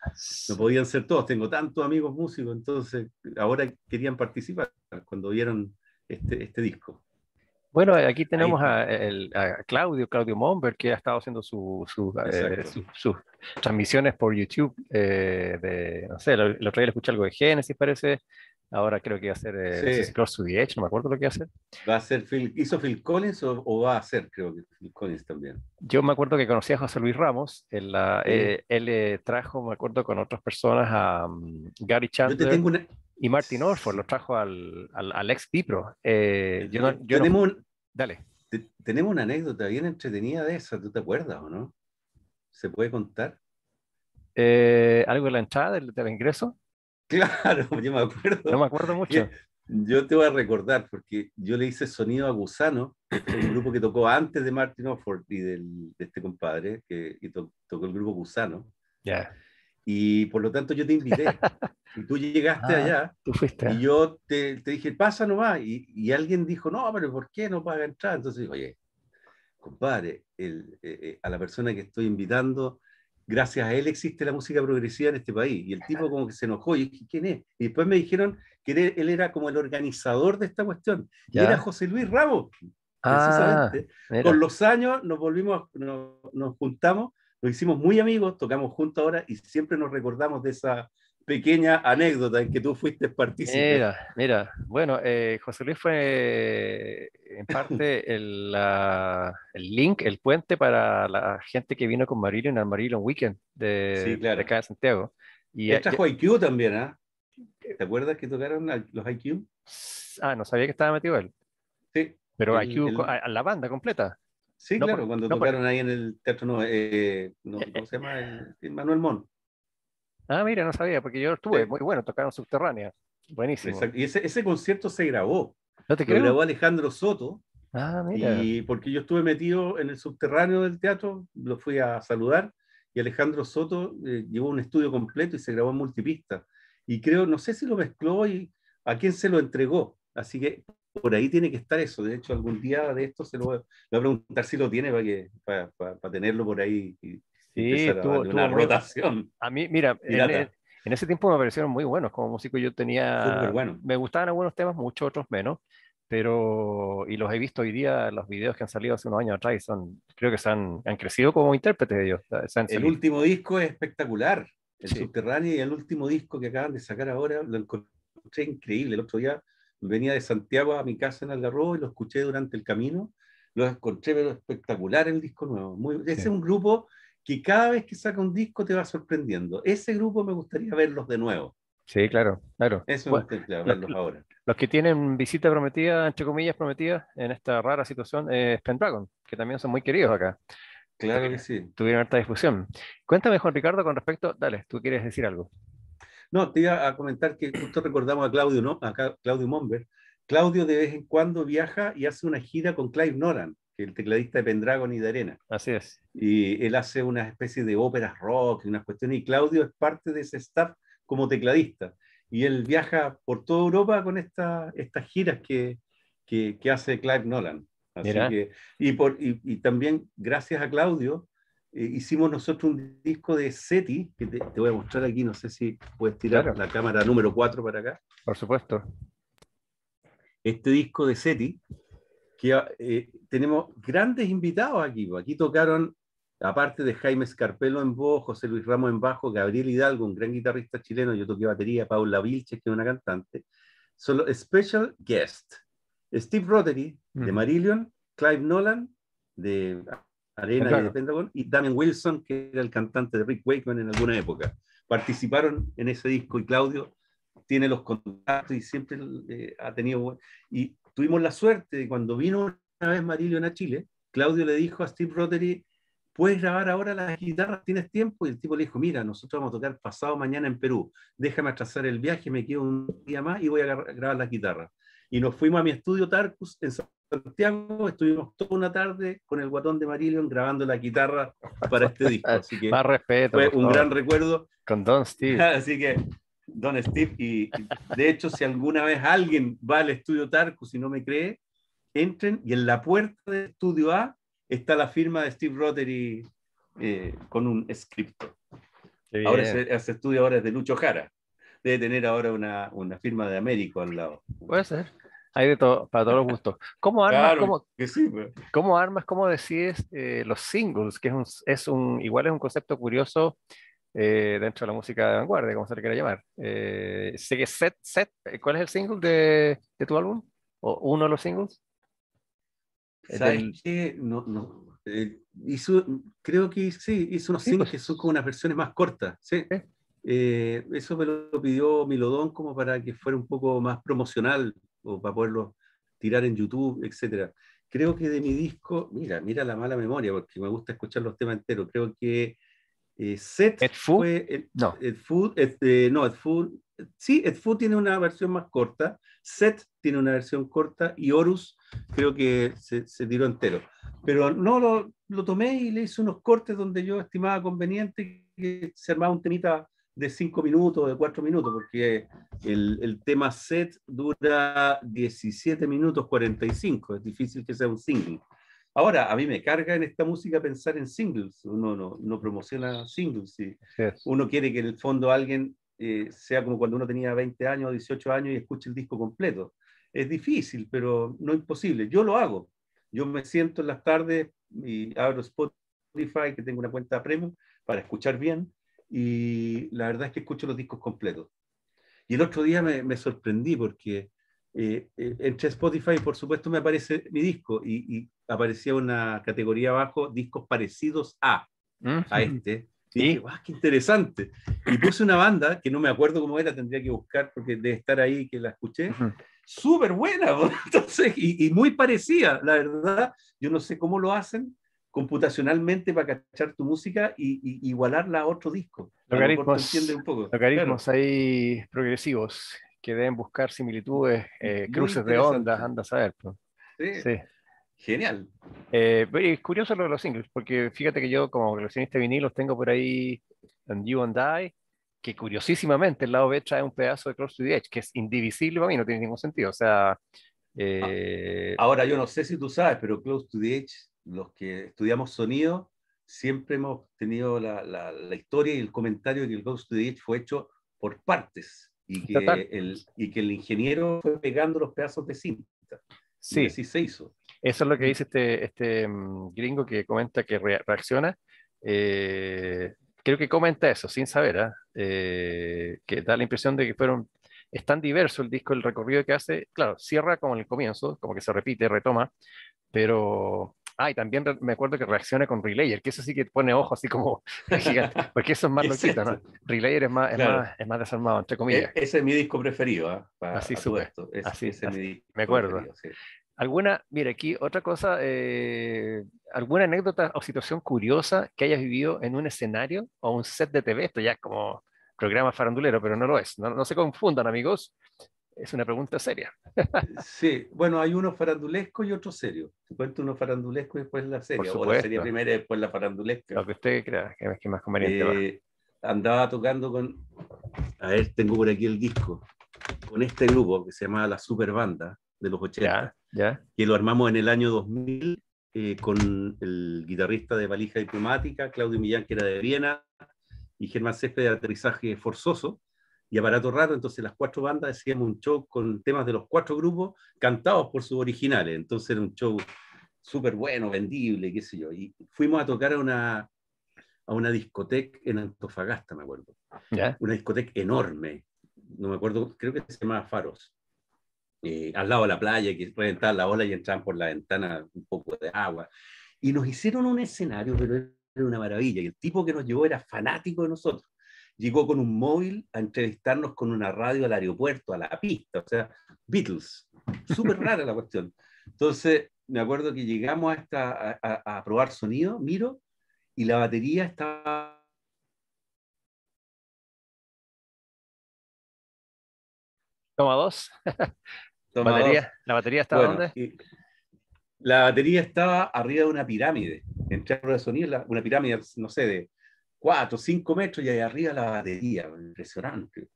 no podían ser todos. Tengo tantos amigos músicos, entonces ahora querían participar cuando vieron este, este disco. Bueno, aquí tenemos a, el, Claudio, Claudio Momber, que ha estado haciendo eh, sus transmisiones por YouTube. Eh, de, no sé, el, otro día escuché algo de Génesis, parece, Ahora creo que va a ser eh, no me acuerdo lo que va a hacer. Va a ser ¿Hizo Phil Collins o, va a ser, creo que Phil Collins también? Yo me acuerdo que conocí a José Luis Ramos. él eh, eh, trajo, me acuerdo, con otras personas a mm, Gary Chandler. Y Martin Orford lo trajo al, ex Pipro. yo tenemos, Dale. tenemos una anécdota bien entretenida de esa, ¿tú te acuerdas o no? ¿Se puede contar? ¿Algo de la entrada, del, del ingreso? Claro, yo me acuerdo. No me acuerdo mucho. Yo te voy a recordar, porque yo le hice sonido a Gusano, el grupo que tocó antes de Martin Offord y del, de este compadre, que tocó el grupo Gusano. Ya. Y por lo tanto yo te invité. y tú llegaste ah, allá. Tú fuiste. Y yo te, dije, pasa nomás. Y, y, alguien dijo, no, pero ¿por qué no paga entrar? Entonces, oye, compadre, eh, eh, a la persona que estoy invitando gracias a él existe la música progresiva en este país. Y el tipo como que se enojó y ¿quién es? Y después me dijeron que él, era como el organizador de esta cuestión. Y era José Luis Ramos. Ah, precisamente. Con los años nos volvimos, nos, nos, juntamos, nos hicimos muy amigos, tocamos juntos ahora y siempre nos recordamos de esa, pequeña anécdota en que tú fuiste partícipe. Mira, mira, bueno, eh, José Luis fue eh, en parte el, link, el puente para la gente que vino con Marilyn en el Weekend de, acá de Santiago. Y, trajo IQ también, ¿ah? ¿Te acuerdas que tocaron los IQ? Ah, no sabía que estaba metido él. Sí. Pero IQ, A, la banda completa. Sí, claro, cuando tocaron ahí en el Teatro eh, ¿cómo se llama? Manuel Mon. Ah, mira, no sabía, porque yo estuve, muy bueno, tocaron Subterránea. Buenísimo. Y ese, concierto se grabó. Lo grabó Alejandro Soto. Ah, mira. Y porque yo estuve metido en el subterráneo del teatro, lo fui a saludar y Alejandro Soto eh, llevó un estudio completo y se grabó en multipista. Y creo, no sé si lo mezcló y a quién se lo entregó. Así que por ahí tiene que estar eso. De hecho, algún día de esto se lo voy a, preguntar si lo tiene para, que, tenerlo por ahí y Sí, tuvo, una rotación. A mí, mira, e, en, ese tiempo me parecieron muy buenos como músico. Yo tenía. Bueno. Me gustaban algunos temas, muchos otros menos. Pero, y los he visto hoy día, los videos que han salido hace unos años atrás, y son, creo que se han, han crecido como intérpretes de ellos. El último disco es espectacular, El Subterráneo, y el último disco que acaban de sacar ahora, lo encontré increíble. El otro día venía de Santiago a mi casa en Algarrobo y lo escuché durante el camino, lo encontré pero espectacular el disco nuevo. Muy, ese es un grupo que cada vez que saca un disco te va sorprendiendo. Ese grupo me gustaría verlos de nuevo. Sí, claro, claro. Eso me gustaría verlos ahora. Los que tienen visita prometida, entre comillas, prometida en esta rara situación eh, es Pendragon, que también son muy queridos acá. Claro que sí. Tuvieron harta discusión. Cuéntame, Juan Ricardo, con respecto. Dale, tú quieres decir algo. No, te iba a comentar que justo recordamos a Claudio, ¿no? A Claudio Momber. Claudio de vez en cuando viaja y hace una gira con Clive Noran el tecladista de Pendragon y de Arena. Así es. Y él hace una especie de óperas rock, unas cuestiones, y Claudio es parte de ese staff como tecladista. Y él viaja por toda Europa con estas giras que, que, hace Clive Nolan. Así y, también, gracias a Claudio, eh, hicimos nosotros un disco de SETI, que te, voy a mostrar aquí, no sé si puedes tirar la cámara número 4 para acá. Por supuesto. Este disco de SETI, eh, tenemos grandes invitados aquí. Aquí tocaron, aparte de Jaime scarpelo en voz, José Luis Ramos en bajo, Gabriel Hidalgo, un gran guitarrista chileno, yo toqué batería, Paula Vilches, que es una cantante. Solo special guest, Steve Rothery de Marillion, Clive Nolan de Arena y de Pentagon, y Damien Wilson, que era el cantante de Rick Wakeman en alguna época. Participaron en ese disco y Claudio tiene los contactos y siempre eh, ha tenido... Y tuvimos la suerte de cuando vino una vez Marillion a Chile, Claudio le dijo a Steve Rotary, ¿puedes grabar ahora las guitarras? ¿Tienes tiempo? Y el tipo le dijo, mira, nosotros vamos a tocar pasado mañana en Perú, déjame atrasar el viaje, me quedo un día más y voy a grabar las guitarras. Y nos fuimos a mi estudio Tarkus en Santiago, estuvimos toda una tarde con el guatón de Marillion grabando la guitarra para este disco. Así que más respeto. Fue un gran recuerdo. Con Don Steve. Así que Don Steve, y, de hecho, si alguna vez alguien va al estudio Tarco, si no me cree, entren y en la puerta del estudio A está la firma de Steve Rotary eh, con un escrito Ahora ese, estudio ahora es de Lucho Jara. Debe tener ahora una, firma de Américo al lado. Puede ser. Hay de todo, para todos los gustos. ¿Cómo armas, pues. cómo, armas cómo decides eh, los singles? Que es, un, igual es un concepto curioso eh, dentro de la música de vanguardia, como se le quiera llamar. Eh, Set, Set, eh, ¿cuál es el single de, tu álbum? ¿O uno de los singles? No, no. creo que sí, hizo unos singles pues. que son como unas versiones más cortas, ¿sí? eso me lo pidió Milodón como para que fuera un poco más promocional o para poderlo tirar en YouTube, etcétera. Creo que de mi disco, mira, mira la mala memoria, porque me gusta escuchar los temas enteros. Creo que eh, set Fue el, no. Ed Food, este... Eh, no, Ed Food, sí, Ed Food tiene una versión más corta, Set tiene una versión corta y Horus creo que se, tiró entero. Pero no, lo, tomé y le hice unos cortes donde yo estimaba conveniente que se armaba un temita de 5 minutos, de 4 minutos, porque el, el, tema set dura 17 minutos 45, es difícil que sea un single. Ahora, a mí me carga en esta música pensar en singles. Uno no, promociona singles. Uno quiere que en el fondo alguien eh, sea como cuando uno tenía 20 años, o 18 años y escuche el disco completo. Es difícil, pero no imposible. Yo lo hago. Yo me siento en las tardes y abro Spotify, que tengo una cuenta premium, para escuchar bien. Y la verdad es que escucho los discos completos. Y el otro día me, me sorprendí porque eh, eh, entre Spotify, por supuesto, me aparece mi disco y, aparecía una categoría abajo, discos parecidos a, a este. Y ¿Sí? qué interesante. Y puse una banda que no me acuerdo cómo era, tendría que buscar porque debe estar ahí que la escuché. Súper buena, entonces, y, muy parecida, la verdad. Yo no sé cómo lo hacen computacionalmente para cachar tu música y, igualarla a otro disco. Logaritmos, un poco. logaritmos ahí progresivos que deben buscar similitudes, mm, eh, cruces de ondas, anda a saber. Pues. Sí. Genial. Eh, es curioso lo de los singles, porque fíjate que yo como coleccionista de vinilos tengo por ahí And You and I, que curiosísimamente el lado B trae un pedazo de Close to the Edge, que es indivisible para mí, no tiene ningún sentido. O sea... Ah, eh, ahora, yo no sé si tú sabes, pero Close to the Edge, los que estudiamos sonido, siempre hemos tenido la, la historia y el comentario de que el Close to the Edge fue hecho por partes y que, el, y que el ingeniero fue pegando los pedazos de cinta. Sí. Y se hizo. Eso es lo que dice este, este mm, gringo que comenta que reacciona. Eh, creo que comenta eso, sin saber, ¿ah? eh, que da la impresión de que fueron, es tan diverso el disco, el recorrido que hace, claro, cierra como en el comienzo, como que se repite, retoma, pero Ah, y también me acuerdo que reacciona con Relayer, que eso sí que pone ojo así como gigante, porque eso es más loquito, ¿no? Relayer es más, es, más, es más desarmado, entre e, comillas. ese es mi disco preferido, ¿ah? Para, así sube. Esto. así, es mi disco me acuerdo. ¿Alguna, mira aquí, otra cosa, eh, alguna anécdota o situación curiosa que hayas vivido en un escenario o un set de TV? Esto ya es como programa farandulero, pero no lo es. No, no se confundan, amigos. Es una pregunta seria. sí, bueno, hay uno farandulesco y otro serio. Se cuenta uno farandulesco y después la serie. O la serie primera y después la farandulesca. Lo que usted crea que es más conveniente. Eh, andaba tocando con. A ver, tengo por aquí el disco. Con este grupo que se llama La Super de los 80. Ya, Que lo armamos en el año 2000 eh, con el guitarrista de Valija Diplomática, Claudio Millán, que era de Viena, y Germán Césped de Aterrizaje Forzoso y Aparato Raro, entonces las cuatro bandas hacíamos un show con temas de los cuatro grupos cantados por sus originales, entonces era un show súper bueno, vendible, qué sé yo, y fuimos a tocar a una, a una discoteca en Antofagasta, me acuerdo, una discoteca enorme, no me acuerdo, creo que se llamaba Faros, eh, al lado de la playa, que entrar la ola y entrar por la ventana un poco de agua, y nos hicieron un escenario, pero era una maravilla, y el tipo que nos llevó era fanático de nosotros, llegó con un móvil a entrevistarnos con una radio al aeropuerto, a la pista, o sea, Beatles. Súper rara la cuestión. Entonces, me acuerdo que llegamos a, a, probar sonido, miro, y la batería estaba Toma dos. ¿La batería estaba dónde? La batería estaba arriba de una pirámide, en de sonido, una pirámide, no sé, de Cuatro, cinco metros y ahí arriba la batería, el restaurante.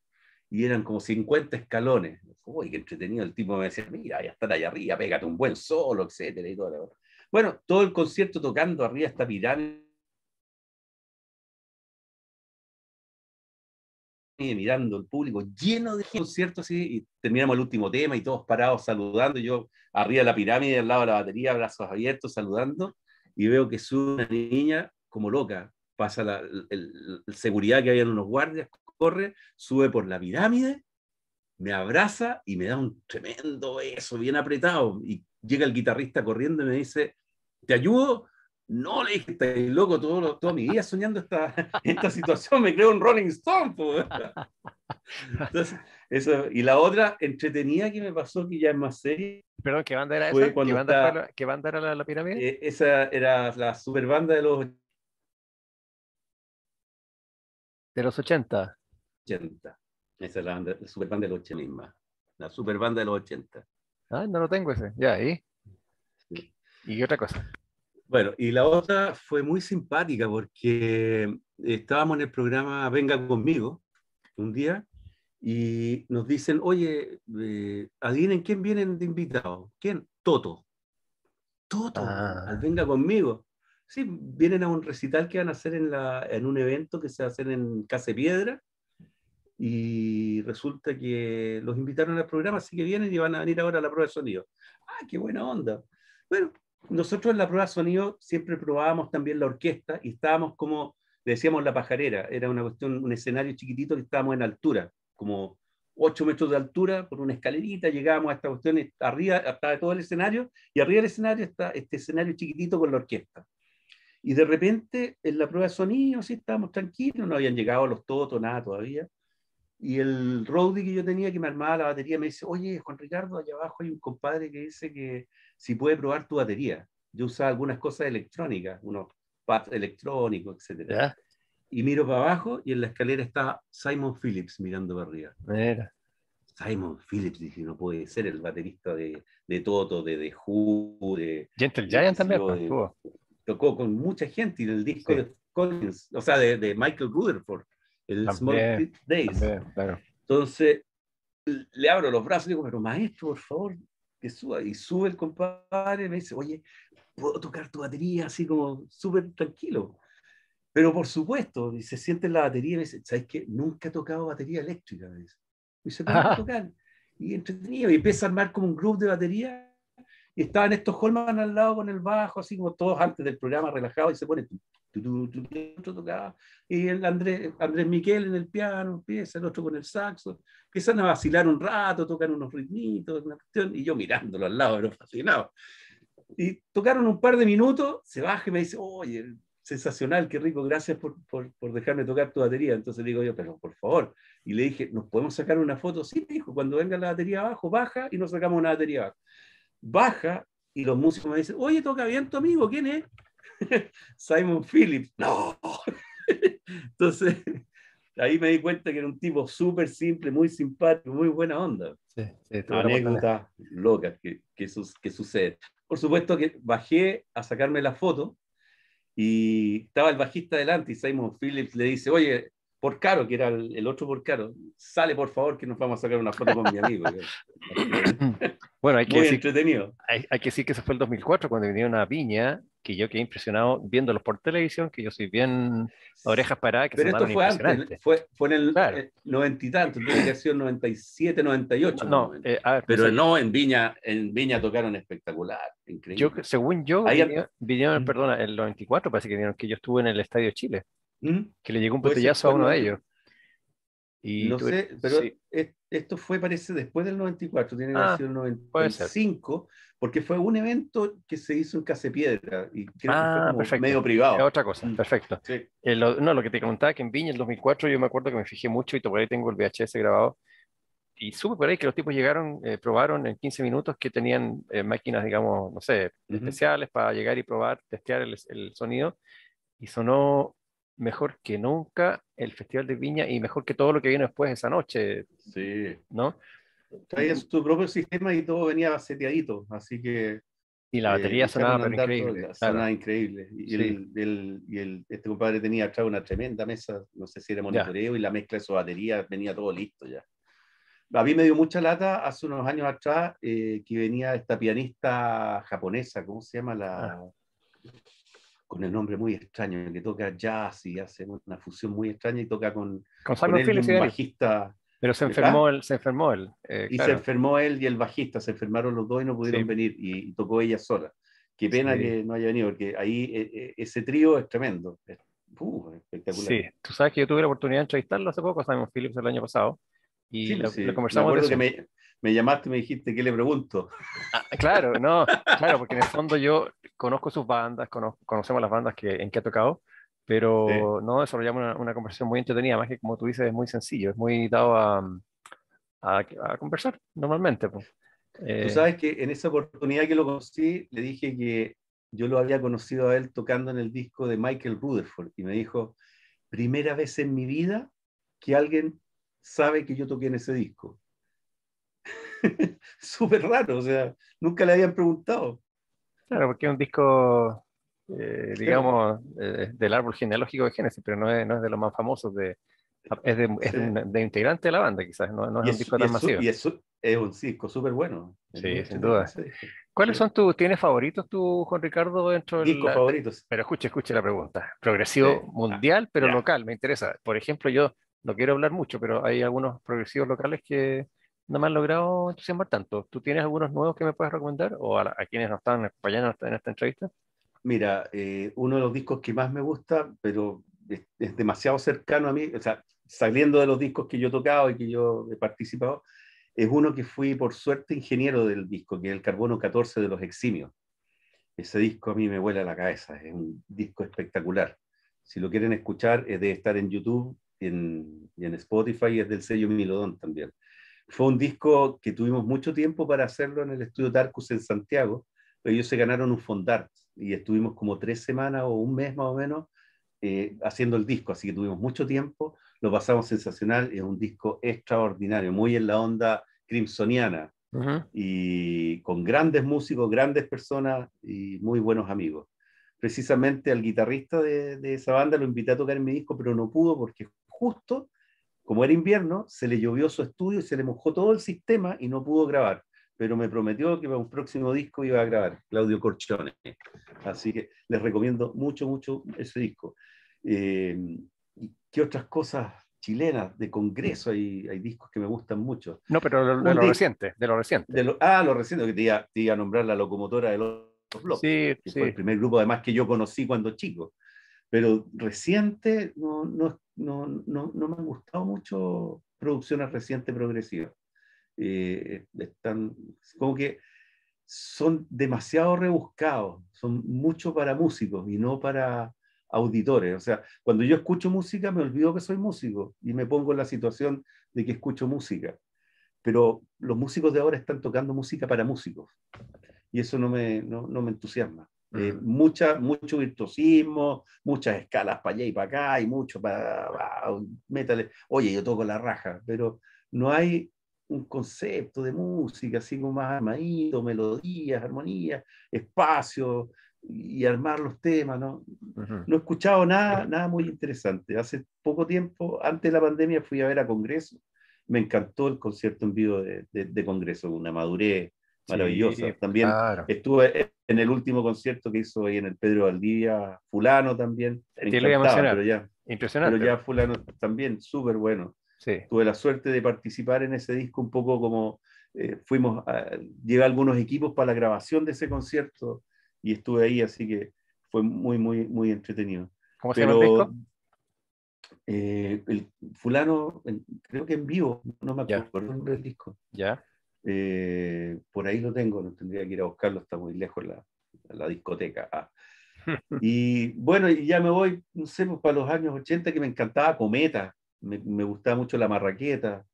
Y eran como 50 escalones. Uy, qué entretenido. El tipo me decía, mira, ya está, allá arriba, pégate un buen solo, etcétera, y Bueno, todo el concierto tocando arriba esta pirámide. mirando el público lleno de conciertos así, y terminamos el último tema y todos parados saludando, yo arriba la pirámide, al lado de la batería, brazos abiertos, saludando, y veo que sube una niña como loca, pasa la seguridad que en unos guardias, corre, sube por la pirámide, me abraza y me da un tremendo beso, bien apretado. Y llega el guitarrista corriendo y me dice, ¿te ayudo? No, le dije, estoy loco, todo, toda mi vida soñando esta, esta situación, me creo un Rolling Stone. Pues. eso. Y la otra entretenida que me pasó, que ya es más seria. Perdón, ¿qué banda era esa? ¿Qué banda, la, la, pirámide? Eh, esa era la super banda de los De los 80. 80. Esa es la, banda, super de los 80 misma. La super de los 80. Ah, no lo tengo ese. Ya, ahí. ¿Y otra cosa? Bueno, y la otra fue muy simpática porque estábamos en el programa Venga conmigo un día y nos dicen, oye, eh, adivinen quién vienen de invitado. ¿Quién? Toto. Toto, ah. Venga conmigo. Sí, vienen a un recital que van a hacer en, un evento que se va en Casa Piedra y resulta que los invitaron al programa, así que vienen y van a venir ahora a la prueba de sonido. ¡Ah, qué buena onda! Bueno, nosotros en la prueba de sonido siempre probábamos también la orquesta y estábamos como, le decíamos la pajarera, era una cuestión, un escenario chiquitito que estábamos en altura, como 8 metros de altura por una escalerita, llegábamos a esta cuestión, arriba hasta todo el escenario y arriba del escenario está este escenario chiquitito con la orquesta. Y de repente, en la prueba de sonido, sí, estábamos tranquilos, no habían llegado los totos, nada todavía. Y el roadie que yo tenía que me armaba la batería me dice, oye, Juan Ricardo, allá abajo hay un compadre que dice que si puede probar tu batería. Yo usaba algunas cosas electrónicas, unos pads electrónicos, etc. Y miro para abajo y en la escalera está Simon Phillips mirando para arriba. Simon Phillips, si no puede ser el baterista de, de Toto, de The de... Gentle Giant también, pues, tocó con mucha gente y el disco de Collins, o sea, de, Michael Rutherford, el Small Days. Entonces, le abro los brazos y digo, pero maestro, por favor, que suba. Y sube el compadre y me dice, oye, puedo tocar tu batería así como súper tranquilo. Pero por supuesto, y se siente la batería y me dice, ¿sabes qué? Nunca he tocado batería eléctrica. Me dice, tocar? Y entretenido, y empieza a armar como un grupo de batería y estos estos Holman al lado con el bajo, así como todos antes del programa, relajado, y se pone y el Andrés, Andrés Miquel en el piano, empieza el otro con el saxo, empiezan a vacilar un rato, tocan unos ritmitos, una y yo mirándolo al lado, era fascinado. Y tocaron un par de minutos, se baja y me dice, oye, sensacional, qué rico, gracias por, por, por dejarme tocar tu batería. Entonces digo yo, pero por favor. Y le dije, ¿nos podemos sacar una foto? Sí, me dijo, cuando venga la batería abajo, baja y nos sacamos una batería abajo baja y los músicos me dicen, oye, toca bien tu amigo, ¿quién es? Simon Phillips. No. Entonces, ahí me di cuenta que era un tipo súper simple, muy simpático, muy buena onda. Sí, sí, locas que, que, sucede Por supuesto que bajé a sacarme la foto y estaba el bajista delante y Simon Phillips le dice, oye, por caro, que era el, el otro por caro, sale por favor que nos vamos a sacar una foto con mi amigo. Mm. Bueno, hay que, Muy decir, que eso fue el 2004 cuando vinieron a Viña, que yo quedé impresionado viéndolos por televisión, que yo soy bien orejas paradas. Que Pero esto fue antes, fue, en el 90 eh, y tanto, tuve que haber 97, 98. No, eh, Pero no, en Viña, en Viña tocaron espectacular, increíble. Yo, según yo, vinieron, mm. el 94 parece que vinieron, que yo estuve en el Estadio Chile, mm. que le llegó un botellazo a uno de ellos. Y no sé, pero esto fue, parece, después del 94, tiene que haber ah, sido el 95, porque fue un evento que se hizo en Casepiedra y creo que fue ah, medio privado. otra cosa, mm. perfecto. Eh, lo, no, lo que te comentaba que en Viña, en el 2004, yo me acuerdo que me fijé mucho y por ahí tengo el VHS grabado. Y supe por ahí que los tipos llegaron, eh, probaron en 15 minutos que tenían eh, máquinas, digamos, no sé, especiales para llegar y probar, testear el sonido. Y sonó mejor que nunca el Festival de Viña y mejor que todo lo que vino después esa noche. Sí. ¿No? Traía su propio sistema y todo venía seteadito, así que... Y la batería eh, sonaba increíble. increíble. Y, el, y el, este compadre tenía atrás una tremenda mesa, no sé si era monitoreo, y la mezcla de su batería venía todo listo ya. A mí me dio mucha lata hace unos años atrás eh, que venía esta pianista japonesa, ¿cómo se llama? La... Ah con el nombre muy extraño, que toca jazz y hace una fusión muy extraña y toca con, con, bajista. Pero se enfermó él, se enfermó él. Eh, y se enfermó él y el bajista, se enfermaron los dos y no pudieron venir y, tocó ella sola. Qué pena que no haya venido, porque ahí eh, eh, ese trío es tremendo. Uh, espectacular. Sí, tú sabes que yo tuve la oportunidad de entrevistarlo hace poco, Simon Phillips el año pasado, y sí, lo, conversamos. de Que me, me llamaste y me dijiste, ¿qué le pregunto? Ah, claro, no, claro, porque en el fondo yo conozco sus bandas, conocemos las bandas que, en que ha tocado, pero no desarrollamos una, conversación muy entretenida, más que como tú dices, es muy sencillo, es muy dado a, conversar normalmente. Pues. Eh, tú sabes que en esa oportunidad que lo conocí, le dije que yo lo había conocido a él tocando en el disco de Michael Rutherford y me dijo, primera vez en mi vida que alguien sabe que yo toqué en ese disco. Súper raro, o sea, nunca le habían preguntado. Claro, porque es un disco, eh, digamos, eh, del árbol genealógico de Génesis, pero no es, no es de los más famosos, de, es, de, es de, integrante de la banda quizás, no, es, un disco tan masivo. Y es, un disco súper bueno. Sí, sin duda. ¿Cuáles son tus, tienes favoritos tú, Juan Ricardo, dentro del... Discos favoritos. Pero escuche, escuche la pregunta. Progresivo mundial, pero local, me interesa. Por ejemplo, yo no quiero hablar mucho, pero hay algunos progresivos locales que, no me han logrado entusiasmar tanto. ¿Tú tienes algunos nuevos que me puedas recomendar o a, quienes no están acompañando en esta entrevista? Mira, eh, uno de los discos que más me gusta, pero es, demasiado cercano a mí, o sea, saliendo de los discos que yo he tocado y que yo he participado, es uno que fui por suerte ingeniero del disco, que es el Carbono 14 de los Eximios. Ese disco a mí me vuela la cabeza, es un disco espectacular. Si lo quieren escuchar, es eh, de estar en YouTube y en Spotify, es del sello Milodón también. Fue un disco que tuvimos mucho tiempo para hacerlo en el estudio Tarkus en Santiago. Ellos se ganaron un fondart y estuvimos como tres semanas o un mes más o menos eh, haciendo el disco, así que tuvimos mucho tiempo, lo pasamos sensacional, es un disco extraordinario, muy en la onda crimsoniana y con grandes músicos, grandes personas y muy buenos amigos. Precisamente al guitarrista de, de, esa banda lo invité a tocar en mi disco, pero no pudo porque justo como era invierno, se le llovió su estudio y se le mojó todo el sistema y no pudo grabar, pero me prometió que para un próximo disco iba a grabar, Claudio Corchone. Así que les recomiendo mucho, mucho ese disco. Eh, ¿Qué otras cosas chilenas de congreso hay, hay, discos que me gustan mucho? No, pero lo, de, lo reciente, de De lo, ah, lo reciente, que te iba, a nombrar la locomotora de los blog. Sí, sí. Fue el primer grupo además que yo conocí cuando chico. Pero reciente no, no, no, no, me han gustado mucho producciones recientes progresivas. Eh, están como que son demasiado rebuscados, son mucho para músicos y no para auditores. O sea, cuando yo escucho música me olvido que soy músico y me pongo en la situación de que escucho música. Pero los músicos de ahora están tocando música para músicos y eso no me, no me entusiasma. Eh, mucho virtuosismo, muchas escalas para allá y para acá, y mucho para, para Oye, yo toco la raja, pero no hay un concepto de música, así como más armadito, melodías, armonías, espacio y armar los temas, ¿no? No he escuchado nada, nada muy interesante. Hace poco tiempo, antes de la pandemia, fui a ver a Congreso. Me encantó el concierto en vivo de Congreso, una madurez maravillosa. también estuve en el último concierto que hizo ahí en el Pedro Valdivia, Fulano también. lo voy a mencionar. Pero ya, Impresionante. Pero ya Fulano también, súper bueno. Tuve la suerte de participar en ese disco un poco como eh, fuimos, a, a algunos equipos para la grabación de ese concierto y estuve ahí, así que fue muy, muy, muy entretenido. ¿Cómo se llama el disco? Eh, fulano, creo que en vivo, no me acuerdo el nombre del disco. Ya. Eh, por ahí lo tengo, no tendría que ir a buscarlo, está muy lejos la, la discoteca. Ah. Y bueno, ya me voy, no sé, pues, para los años 80 que me encantaba Cometa, me, gustaba mucho la marraqueta,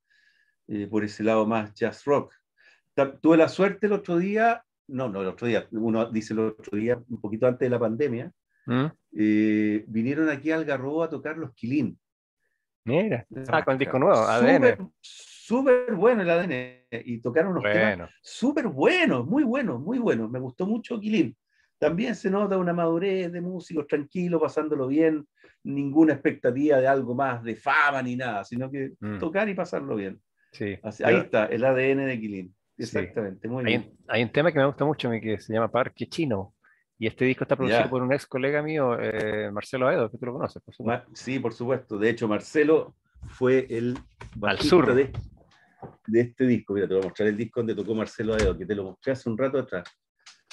eh, por ese lado más jazz rock. Tuve la suerte el otro día, no, no, el otro día, uno dice el otro día, un poquito antes de la pandemia, ¿Mm? eh, vinieron aquí a Algarrobo a tocar los Quilín. Mira, ah, con el disco nuevo, ADN súper bueno el ADN y tocaron unos temas súper buenos, muy buenos, muy buenos. Me gustó mucho Kilim. También se nota una madurez de músicos, tranquilos, pasándolo bien, ninguna expectativa de algo más de fama ni nada, sino que mm. tocar y pasarlo bien. Sí. ahí está, el ADN de Kilim. Exactamente, muy hay, bien. Hay un tema que me gusta mucho, que se llama Parque Chino. Y este disco está producido por un ex colega mío, eh, Marcelo Aedo, que tú lo conoces, por supuesto. sí, por supuesto. De hecho, Marcelo fue el bajista de, de, este disco. Mira, te voy a mostrar el disco donde tocó Marcelo Aedo, que te lo mostré hace un rato atrás.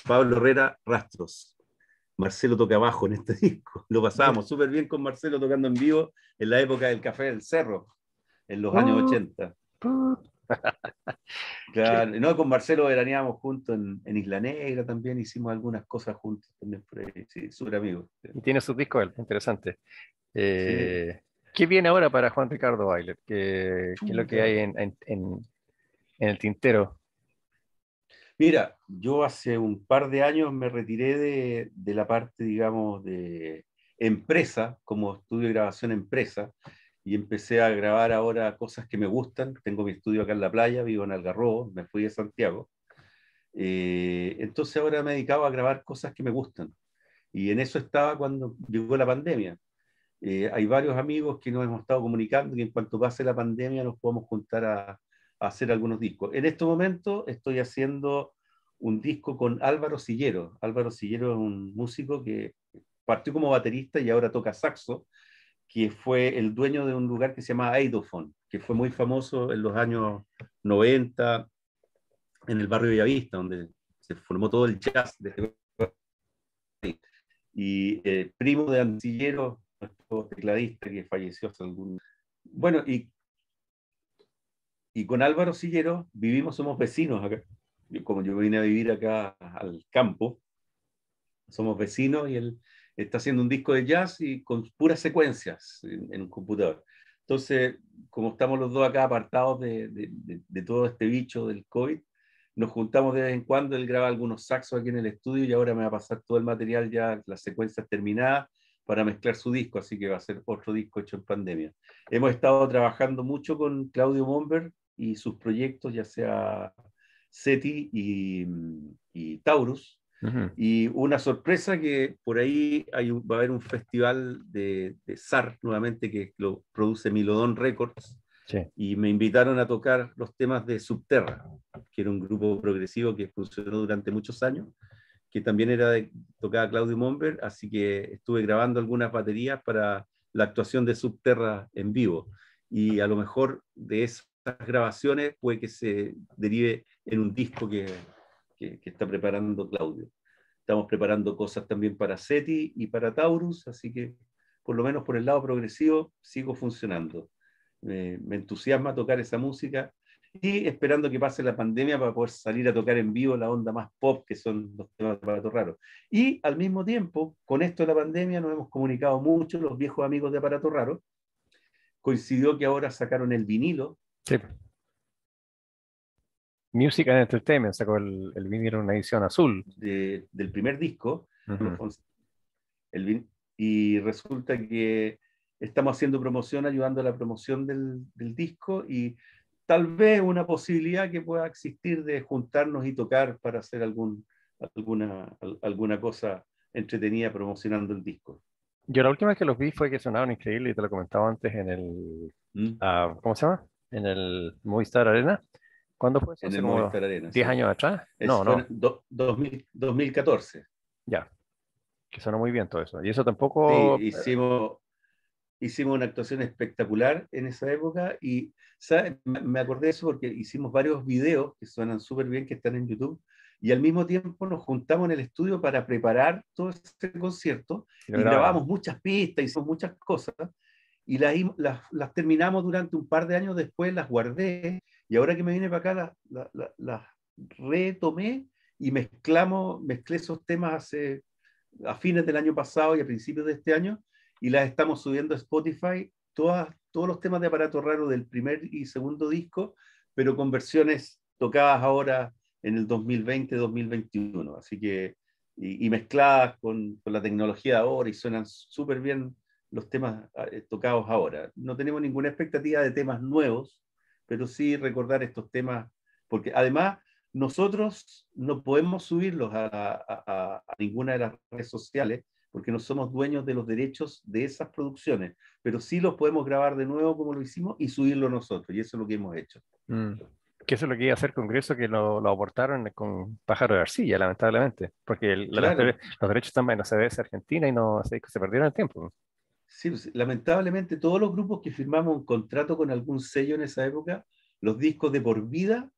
Pablo Herrera Rastros. Marcelo toca abajo en este disco. Lo pasábamos súper bien con Marcelo tocando en vivo en la época del Café del Cerro, en los años 80. no, con Marcelo veraneábamos juntos en, Isla Negra también, hicimos algunas cosas juntos también sí, amigos. Y tiene disco, discos, interesante. Eh, ¿Qué viene ahora para Juan Ricardo Bailer? ¿Qué, es lo que hay en, el tintero? Mira, yo hace un par de años me retiré de, la parte, digamos, de empresa, como estudio de grabación empresa, y empecé a grabar ahora cosas que me gustan. Tengo mi estudio acá en la playa, vivo en Algarrobo, me fui de Santiago. Eh, entonces ahora me dedicaba a grabar cosas que me gustan. Y en eso estaba cuando llegó la pandemia. Eh, hay varios amigos que nos hemos estado comunicando que en cuanto pase la pandemia nos podamos juntar a, hacer algunos discos. En este momento estoy haciendo un disco con Álvaro Sillero. Álvaro Sillero es un músico que partió como baterista y ahora toca saxo, que fue el dueño de un lugar que se llama Eidophon, que fue muy famoso en los años 90 en el barrio Villavista, donde se formó todo el jazz. Este y eh, primo de Ancillero tecladista que falleció hasta algún... Bueno, y, y con Álvaro Sillero vivimos, somos vecinos acá. como yo vine a vivir acá al campo, somos vecinos y él está haciendo un disco de jazz y con puras secuencias en, un computador. Entonces, como estamos los dos acá apartados de, de, de todo este bicho del COVID, nos juntamos de vez en cuando, él graba algunos saxos aquí en el estudio y ahora me va a pasar todo el material ya, las secuencias terminadas, para mezclar su disco, así que va a ser otro disco hecho en pandemia. Hemos estado trabajando mucho con Claudio Bomber y sus proyectos, ya sea SETI y, Taurus. Y una sorpresa que por ahí hay va a haber un festival de, SAR nuevamente que lo produce Milodon Records. Y me invitaron a tocar los temas de Subterra, que era un grupo progresivo que funcionó durante muchos años que también era de, tocaba Claudio Momber, así que estuve grabando algunas baterías para la actuación de Subterra en vivo. Y a lo mejor de esas grabaciones puede que se derive en un disco que, está preparando Claudio. Estamos preparando cosas también para SETI y para Taurus, así que por lo menos por el lado progresivo sigo funcionando. me entusiasma tocar esa música y esperando que pase la pandemia para poder salir a tocar en vivo la onda más pop, que son los temas de Aparato Raro. Y al mismo tiempo, con esto de la pandemia nos hemos comunicado mucho, los viejos amigos de Aparato Raro. Coincidió que ahora sacaron el vinilo. Sí. Music and Entertainment sacó el, vinilo en una edición azul. del primer disco. y resulta que estamos haciendo promoción, ayudando a la promoción del, del disco y tal vez una posibilidad que pueda existir de juntarnos y tocar para hacer algún, alguna, alguna cosa entretenida promocionando el disco. Yo la última vez que los vi fue que sonaban increíble y te lo comentaba antes en el, mm. ah, ¿cómo se llama? En el Movistar Arena. ¿Cuándo fue eso? En el Movistar Arena. ¿Diez años atrás? no, no. 2014. Ya. Que sonó muy bien todo eso. Y eso tampoco... Eh, hicimos, hicimos una actuación espectacular en esa época y me acordé de eso porque hicimos varios videos que suenan súper bien, que están en YouTube, y al mismo tiempo nos juntamos en el estudio para preparar todo ese concierto y, grabamos muchas pistas, hicimos muchas cosas y las, las, terminamos durante un par de años después, las guardé y ahora que me vine para acá las, retomé y mezclamos, mezclé esos temas hace, a fines del año pasado y a principios de este año y las estamos subiendo a Spotify, todas, todos los temas de aparato raro del primer y segundo disco, pero con versiones tocadas ahora en el 2020-2021, así que, y, mezcladas con, con, la tecnología de ahora y suenan súper bien los temas ah, eh, tocados ahora. No tenemos ninguna expectativa de temas nuevos, pero sí recordar estos temas, porque además nosotros no podemos subirlos a ninguna de las redes sociales, porque no somos dueños de los derechos de esas producciones, pero sí los podemos grabar de nuevo como lo hicimos y subirlo nosotros, y eso es lo que hemos hecho. Mm. Que eso es lo que iba a hacer Congreso, que lo, lo abortaron con pájaro de arcilla, lamentablemente, porque los derechos están en la CBS Argentina y no se, se perdieron el tiempo. Sí, pues, lamentablemente todos los grupos que firmamos un contrato con algún sello en esa época, los discos de por vida,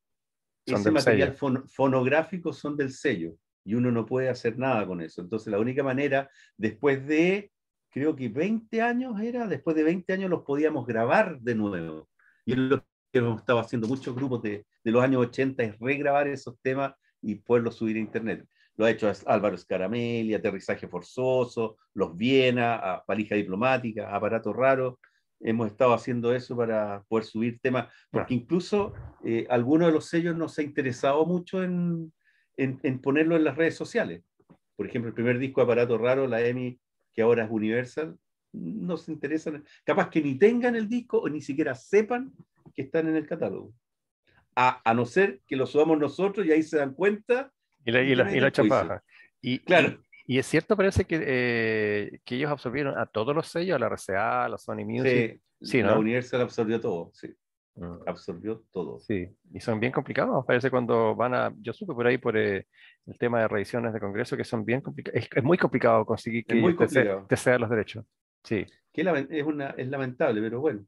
son ese material fonográfico son del sello y uno no puede hacer nada con eso. Entonces, la única manera, después de, creo que 20 años era, después de 20 años los podíamos grabar de nuevo. Y es lo que hemos estado haciendo muchos grupos de, los años 80, es regrabar esos temas y poderlos subir a Internet. Lo ha hecho Álvaro y Aterrizaje Forzoso, Los Viena, Palija Diplomática, Aparato Raro. Hemos estado haciendo eso para poder subir temas, porque incluso eh, algunos de los sellos nos ha interesado mucho en, en, ponerlo en las redes sociales. Por ejemplo, el primer disco Aparato Raro, la EMI, que ahora es Universal, no se interesan, capaz que ni tengan el disco o ni siquiera sepan que están en el catálogo. A, a no ser que lo subamos nosotros y ahí se dan cuenta. Y la, y la, y claro. Y, es cierto, parece que, eh, que ellos absorbieron a todos los sellos, a la RCA, a la Sony Music. Sí, la Universal absorbió todo, sí. Ah. absorbió todo. Sí, y son bien complicados, parece cuando van a, yo supe por ahí por eh, el tema de revisiones de Congreso que son bien complicados, es, muy complicado conseguir que Te, los derechos. Sí. Que es, una, es lamentable, pero bueno,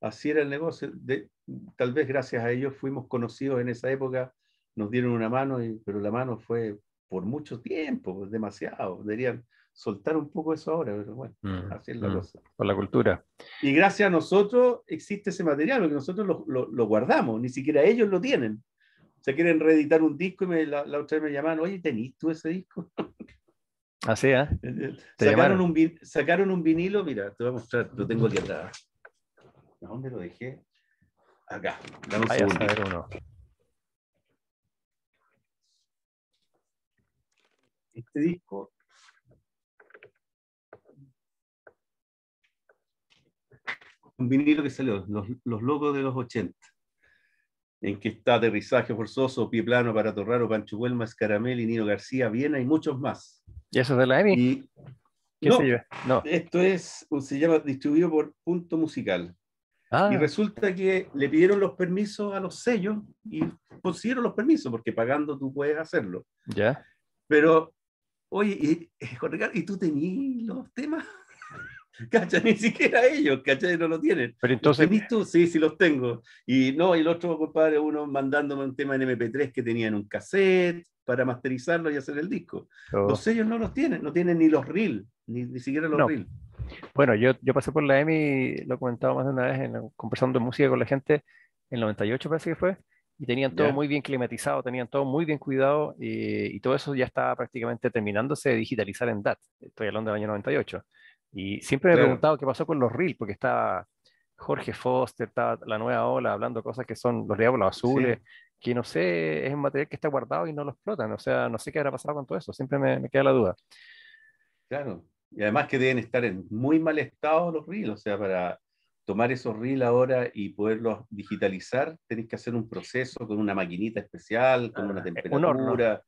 así era el negocio. De, tal vez gracias a ellos fuimos conocidos en esa época, nos dieron una mano, y, pero la mano fue por mucho tiempo, demasiado, dirían soltar un poco eso ahora, pero bueno, mm, así es la mm, cosa. Por la cultura. Y gracias a nosotros existe ese material, porque nosotros lo, lo, guardamos, ni siquiera ellos lo tienen. O sea, quieren reeditar un disco y la, otra vez me llamaron, oye, ¿tenís tú ese disco? Así, ¿eh? eh, eh sacaron un, vinilo, mira, te voy a mostrar, lo tengo aquí atrás. dónde lo dejé? Acá, dame un segundo. A uno. Este disco un vinilo que salió, los, los Locos de los 80, en que está Aterrizaje Forzoso, Pie Plano, para Raro, Pancho Huelma, Escaramel y Nino García, Viena y muchos más. ¿Y eso es de la EMI? ¿Qué no, se esto es, se llama distribuido por Punto Musical. Ah. Y resulta que le pidieron los permisos a los sellos y consiguieron los permisos, porque pagando tú puedes hacerlo. Ya. Pero, oye, y, eh, ¿y tú tenías los temas? Cacha, Ni siquiera ellos, ¿cachai? No lo tienen. Pero entonces... visto? Sí, sí los tengo. Y no, y el otro compadre, uno mandándome un tema en MP3 que tenían en un cassette para masterizarlo y hacer el disco. Oh. Los sellos no los tienen, no tienen ni los reels ni, ni siquiera los reels Bueno, yo, yo pasé por la EMI, lo he comentado más de una vez, en, conversando música con la gente, en el 98 parece que fue, y tenían todo muy bien climatizado, tenían todo muy bien cuidado, y todo eso ya estaba prácticamente terminándose de digitalizar en DAT. Estoy hablando del año 98. Y siempre me he preguntado qué pasó con los reels, porque estaba Jorge Foster, estaba la nueva ola hablando cosas que son los diablos azules, que no sé, es un material que está guardado y no lo explotan. O sea, no sé qué habrá pasado con todo eso, siempre me, queda la duda. Claro, y además que deben estar en muy mal estado los reels, o sea, para tomar esos reels ahora y poderlos digitalizar, tenés que hacer un proceso con una maquinita especial, con una ah, temperatura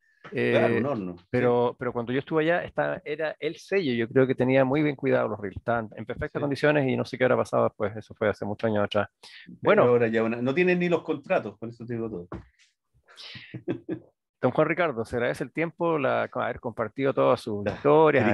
horno. Eh, pero, pero cuando yo estuve allá, estaba, era el sello, yo creo que tenía muy bien cuidado los reels, estaban en perfectas condiciones y no sé qué habrá pasado después, eso fue hace muchos años atrás. Bueno, ahora ya no tienen ni los contratos, por eso te digo todo. Don Juan Ricardo, se agradece el tiempo, la, haber compartido todas sus historias,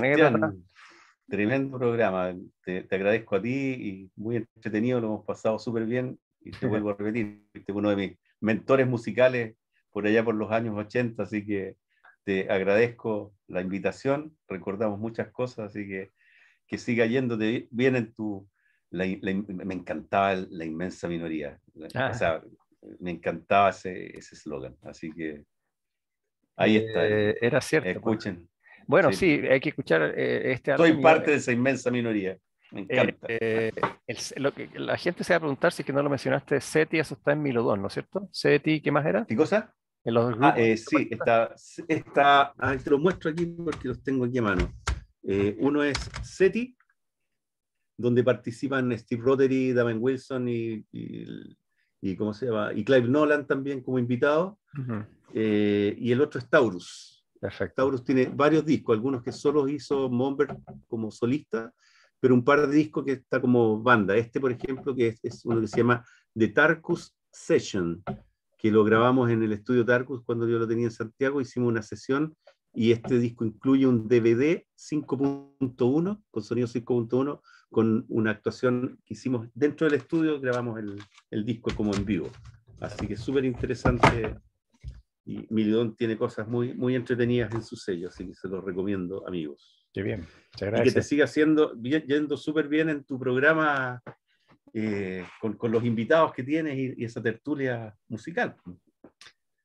Tremendo programa, te, agradezco a ti y muy entretenido, lo hemos pasado súper bien y te vuelvo a repetir, este es uno de mis mentores musicales por allá por los años 80, así que te agradezco la invitación, recordamos muchas cosas, así que que siga yéndote bien en tu... me encantaba la inmensa minoría, ah. o sea, me encantaba ese eslogan, así que ahí eh, está. Eh. era cierto. Pues. Escuchen. Bueno, sí, hay que escuchar eh, este... Soy parte de esa inmensa minoría. Me encanta. la gente se va a preguntar si es que no lo mencionaste, SETI, eso está en Milodón, ¿no es cierto? SETI, ¿qué más era? ¿Qué cosa? los ah, eh, sí, está, está, te lo muestro aquí porque los tengo aquí a mano. Eh, uno es SETI, donde participan Steve Rothery, Damon Wilson y, y, ¿cómo se llama? Y Clive Nolan también como invitado. Eh, y el otro es Taurus. Taurus tiene varios discos, algunos que solo hizo Momber como solista, pero un par de discos que está como banda. Este, por ejemplo, que es, es uno que se llama The Tarkus Session, que lo grabamos en el estudio Tarkus cuando yo lo tenía en Santiago, hicimos una sesión y este disco incluye un DVD 5.1, con sonido 5.1, con una actuación que hicimos dentro del estudio, grabamos el, disco como en vivo. Así que súper interesante. Y Milidón tiene cosas muy, muy entretenidas en su sello, así que se los recomiendo, amigos. Que bien, muchas gracias. que te siga yendo súper bien en tu programa eh, con, los invitados que tienes y, esa tertulia musical.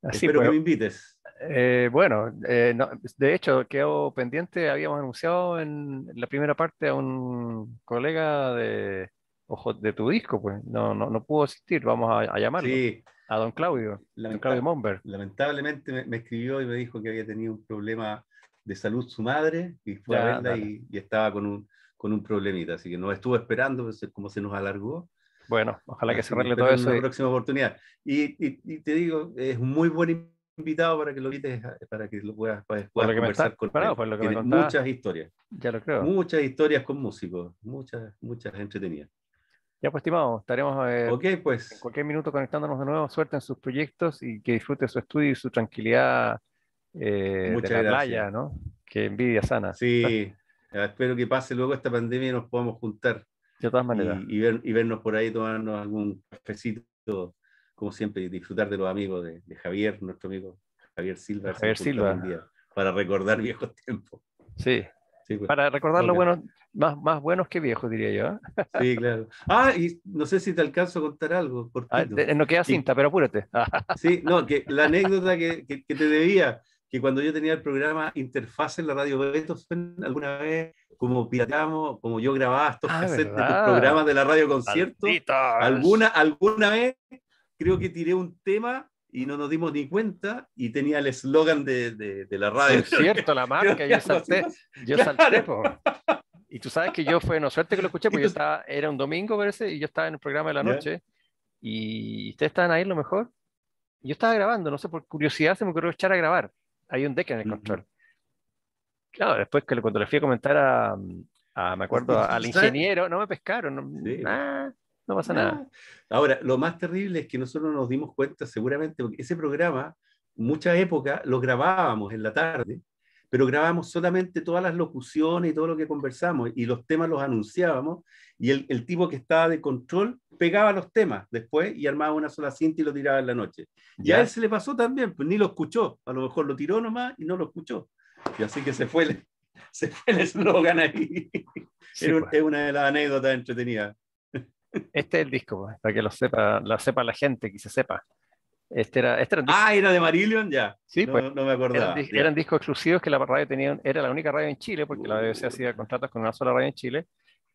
Así Espero pues, que me invites. Eh, bueno, eh, de hecho, quedó pendiente, habíamos anunciado en la primera parte a un colega de, ojo, de tu disco, pues no, no, no pudo asistir, vamos a, llamarlo. Sí. A don Claudio, don Claudio Momber. Lamentablemente me, escribió y me dijo que había tenido un problema de salud su madre y fue a verla y, y, estaba con un, con un problemita, así que nos estuvo esperando, pues, como se nos alargó. Bueno, ojalá que se arregle todo eso. En la y... próxima oportunidad. Y, te digo, es muy buen invitado para que lo invites, eh, para que lo puedas, conversar con muchas historias. Ya Muchas historias con músicos, muchas, muchas entretenidas. Ya pues, estimado, estaremos eh, pues. en cualquier minuto conectándonos de nuevo. Suerte en sus proyectos y que disfrute su estudio y su tranquilidad eh, de la playa, ¿no? Que envidia sana. Sí espero que pase luego esta pandemia y nos podamos juntar. De todas maneras. Y, vernos por ahí, tomarnos algún cafecito, como siempre, y disfrutar de los amigos de, Javier, nuestro amigo Javier Silva. Javier Silva. para recordar viejos tiempos. Sí. Pues. para recordar los buenos, más, más buenos que viejos, diría yo. ¿eh? Sí, claro. Ah, y no sé si te alcanzo a contar algo. porque ah, eh, queda queda cinta, pero apúrate. Sí, no, que la anécdota que, que te debía que cuando yo tenía el programa Interfaz en la radio Beethoven, alguna vez, como pirateamos, como yo grababa estos, ah, programas de la radio concierto, alguna, alguna vez creo que tiré un tema y no nos dimos ni cuenta y tenía el eslogan de, de, la radio. Es cierto, la marca, yo salté, yo Y tú sabes que yo fue, no, suerte que lo escuché, porque yo estaba, era un domingo parece, y yo estaba en el programa de la noche, y ustedes estaban ahí lo mejor. Yo estaba grabando, no sé, por curiosidad se me ocurrió echar a grabar hay un deck en el control. Claro, después que cuando le fui a comentar a, me acuerdo, al ingeniero, no me pescaron, no, pasa nada. Ahora, lo más terrible es que nosotros nos dimos cuenta, seguramente, porque ese programa, mucha época, lo grabábamos en la tarde pero grabamos solamente todas las locuciones y todo lo que conversamos y los temas los anunciábamos y el, tipo que estaba de control pegaba los temas después y armaba una sola cinta y lo tiraba en la noche. Y ¿Ya? a él se le pasó también, pues ni lo escuchó, a lo mejor lo tiró nomás y no lo escuchó. Y así que se fue el, se fue el eslogan ahí. Pues. es, una de las anécdotas entretenidas. Este es el disco, pues, para que lo sepa, la sepa la gente, que se sepa. Este era, este ah, era de Marillion, ya. Sí, no, pues, no me acordaba. Eran, discos exclusivos que la radio tenía, era la única radio en Chile, porque la BBC hacía contratos con una sola radio en Chile.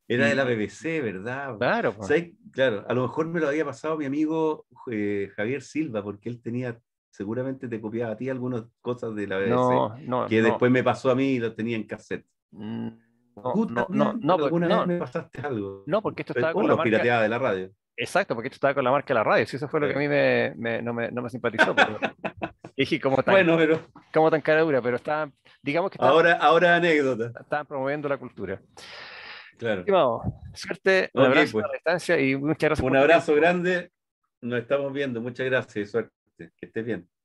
Era de la BBC, ¿verdad? Claro. Pues. Claro, a lo mejor me lo había pasado mi amigo eh, Javier Silva, porque él tenía, seguramente te copiaba a ti algunas cosas de la BBC, que después me pasó a mí y lo tenía en cassette. Mm, no, no, no, me pasaste algo. No, porque esto estaba con de la radio. Exacto, porque esto estaba con la marca de la radio, si eso fue lo que a mí me, no, me, simpatizó. dije, ¿cómo tan, tan cara dura? Pero estaban, digamos que... Estaban, ahora, ahora anécdota. Estaban promoviendo la cultura. Claro. suerte, un abrazo la pues. distancia y muchas gracias. Un abrazo grande, nos estamos viendo, muchas gracias y suerte, que estés bien.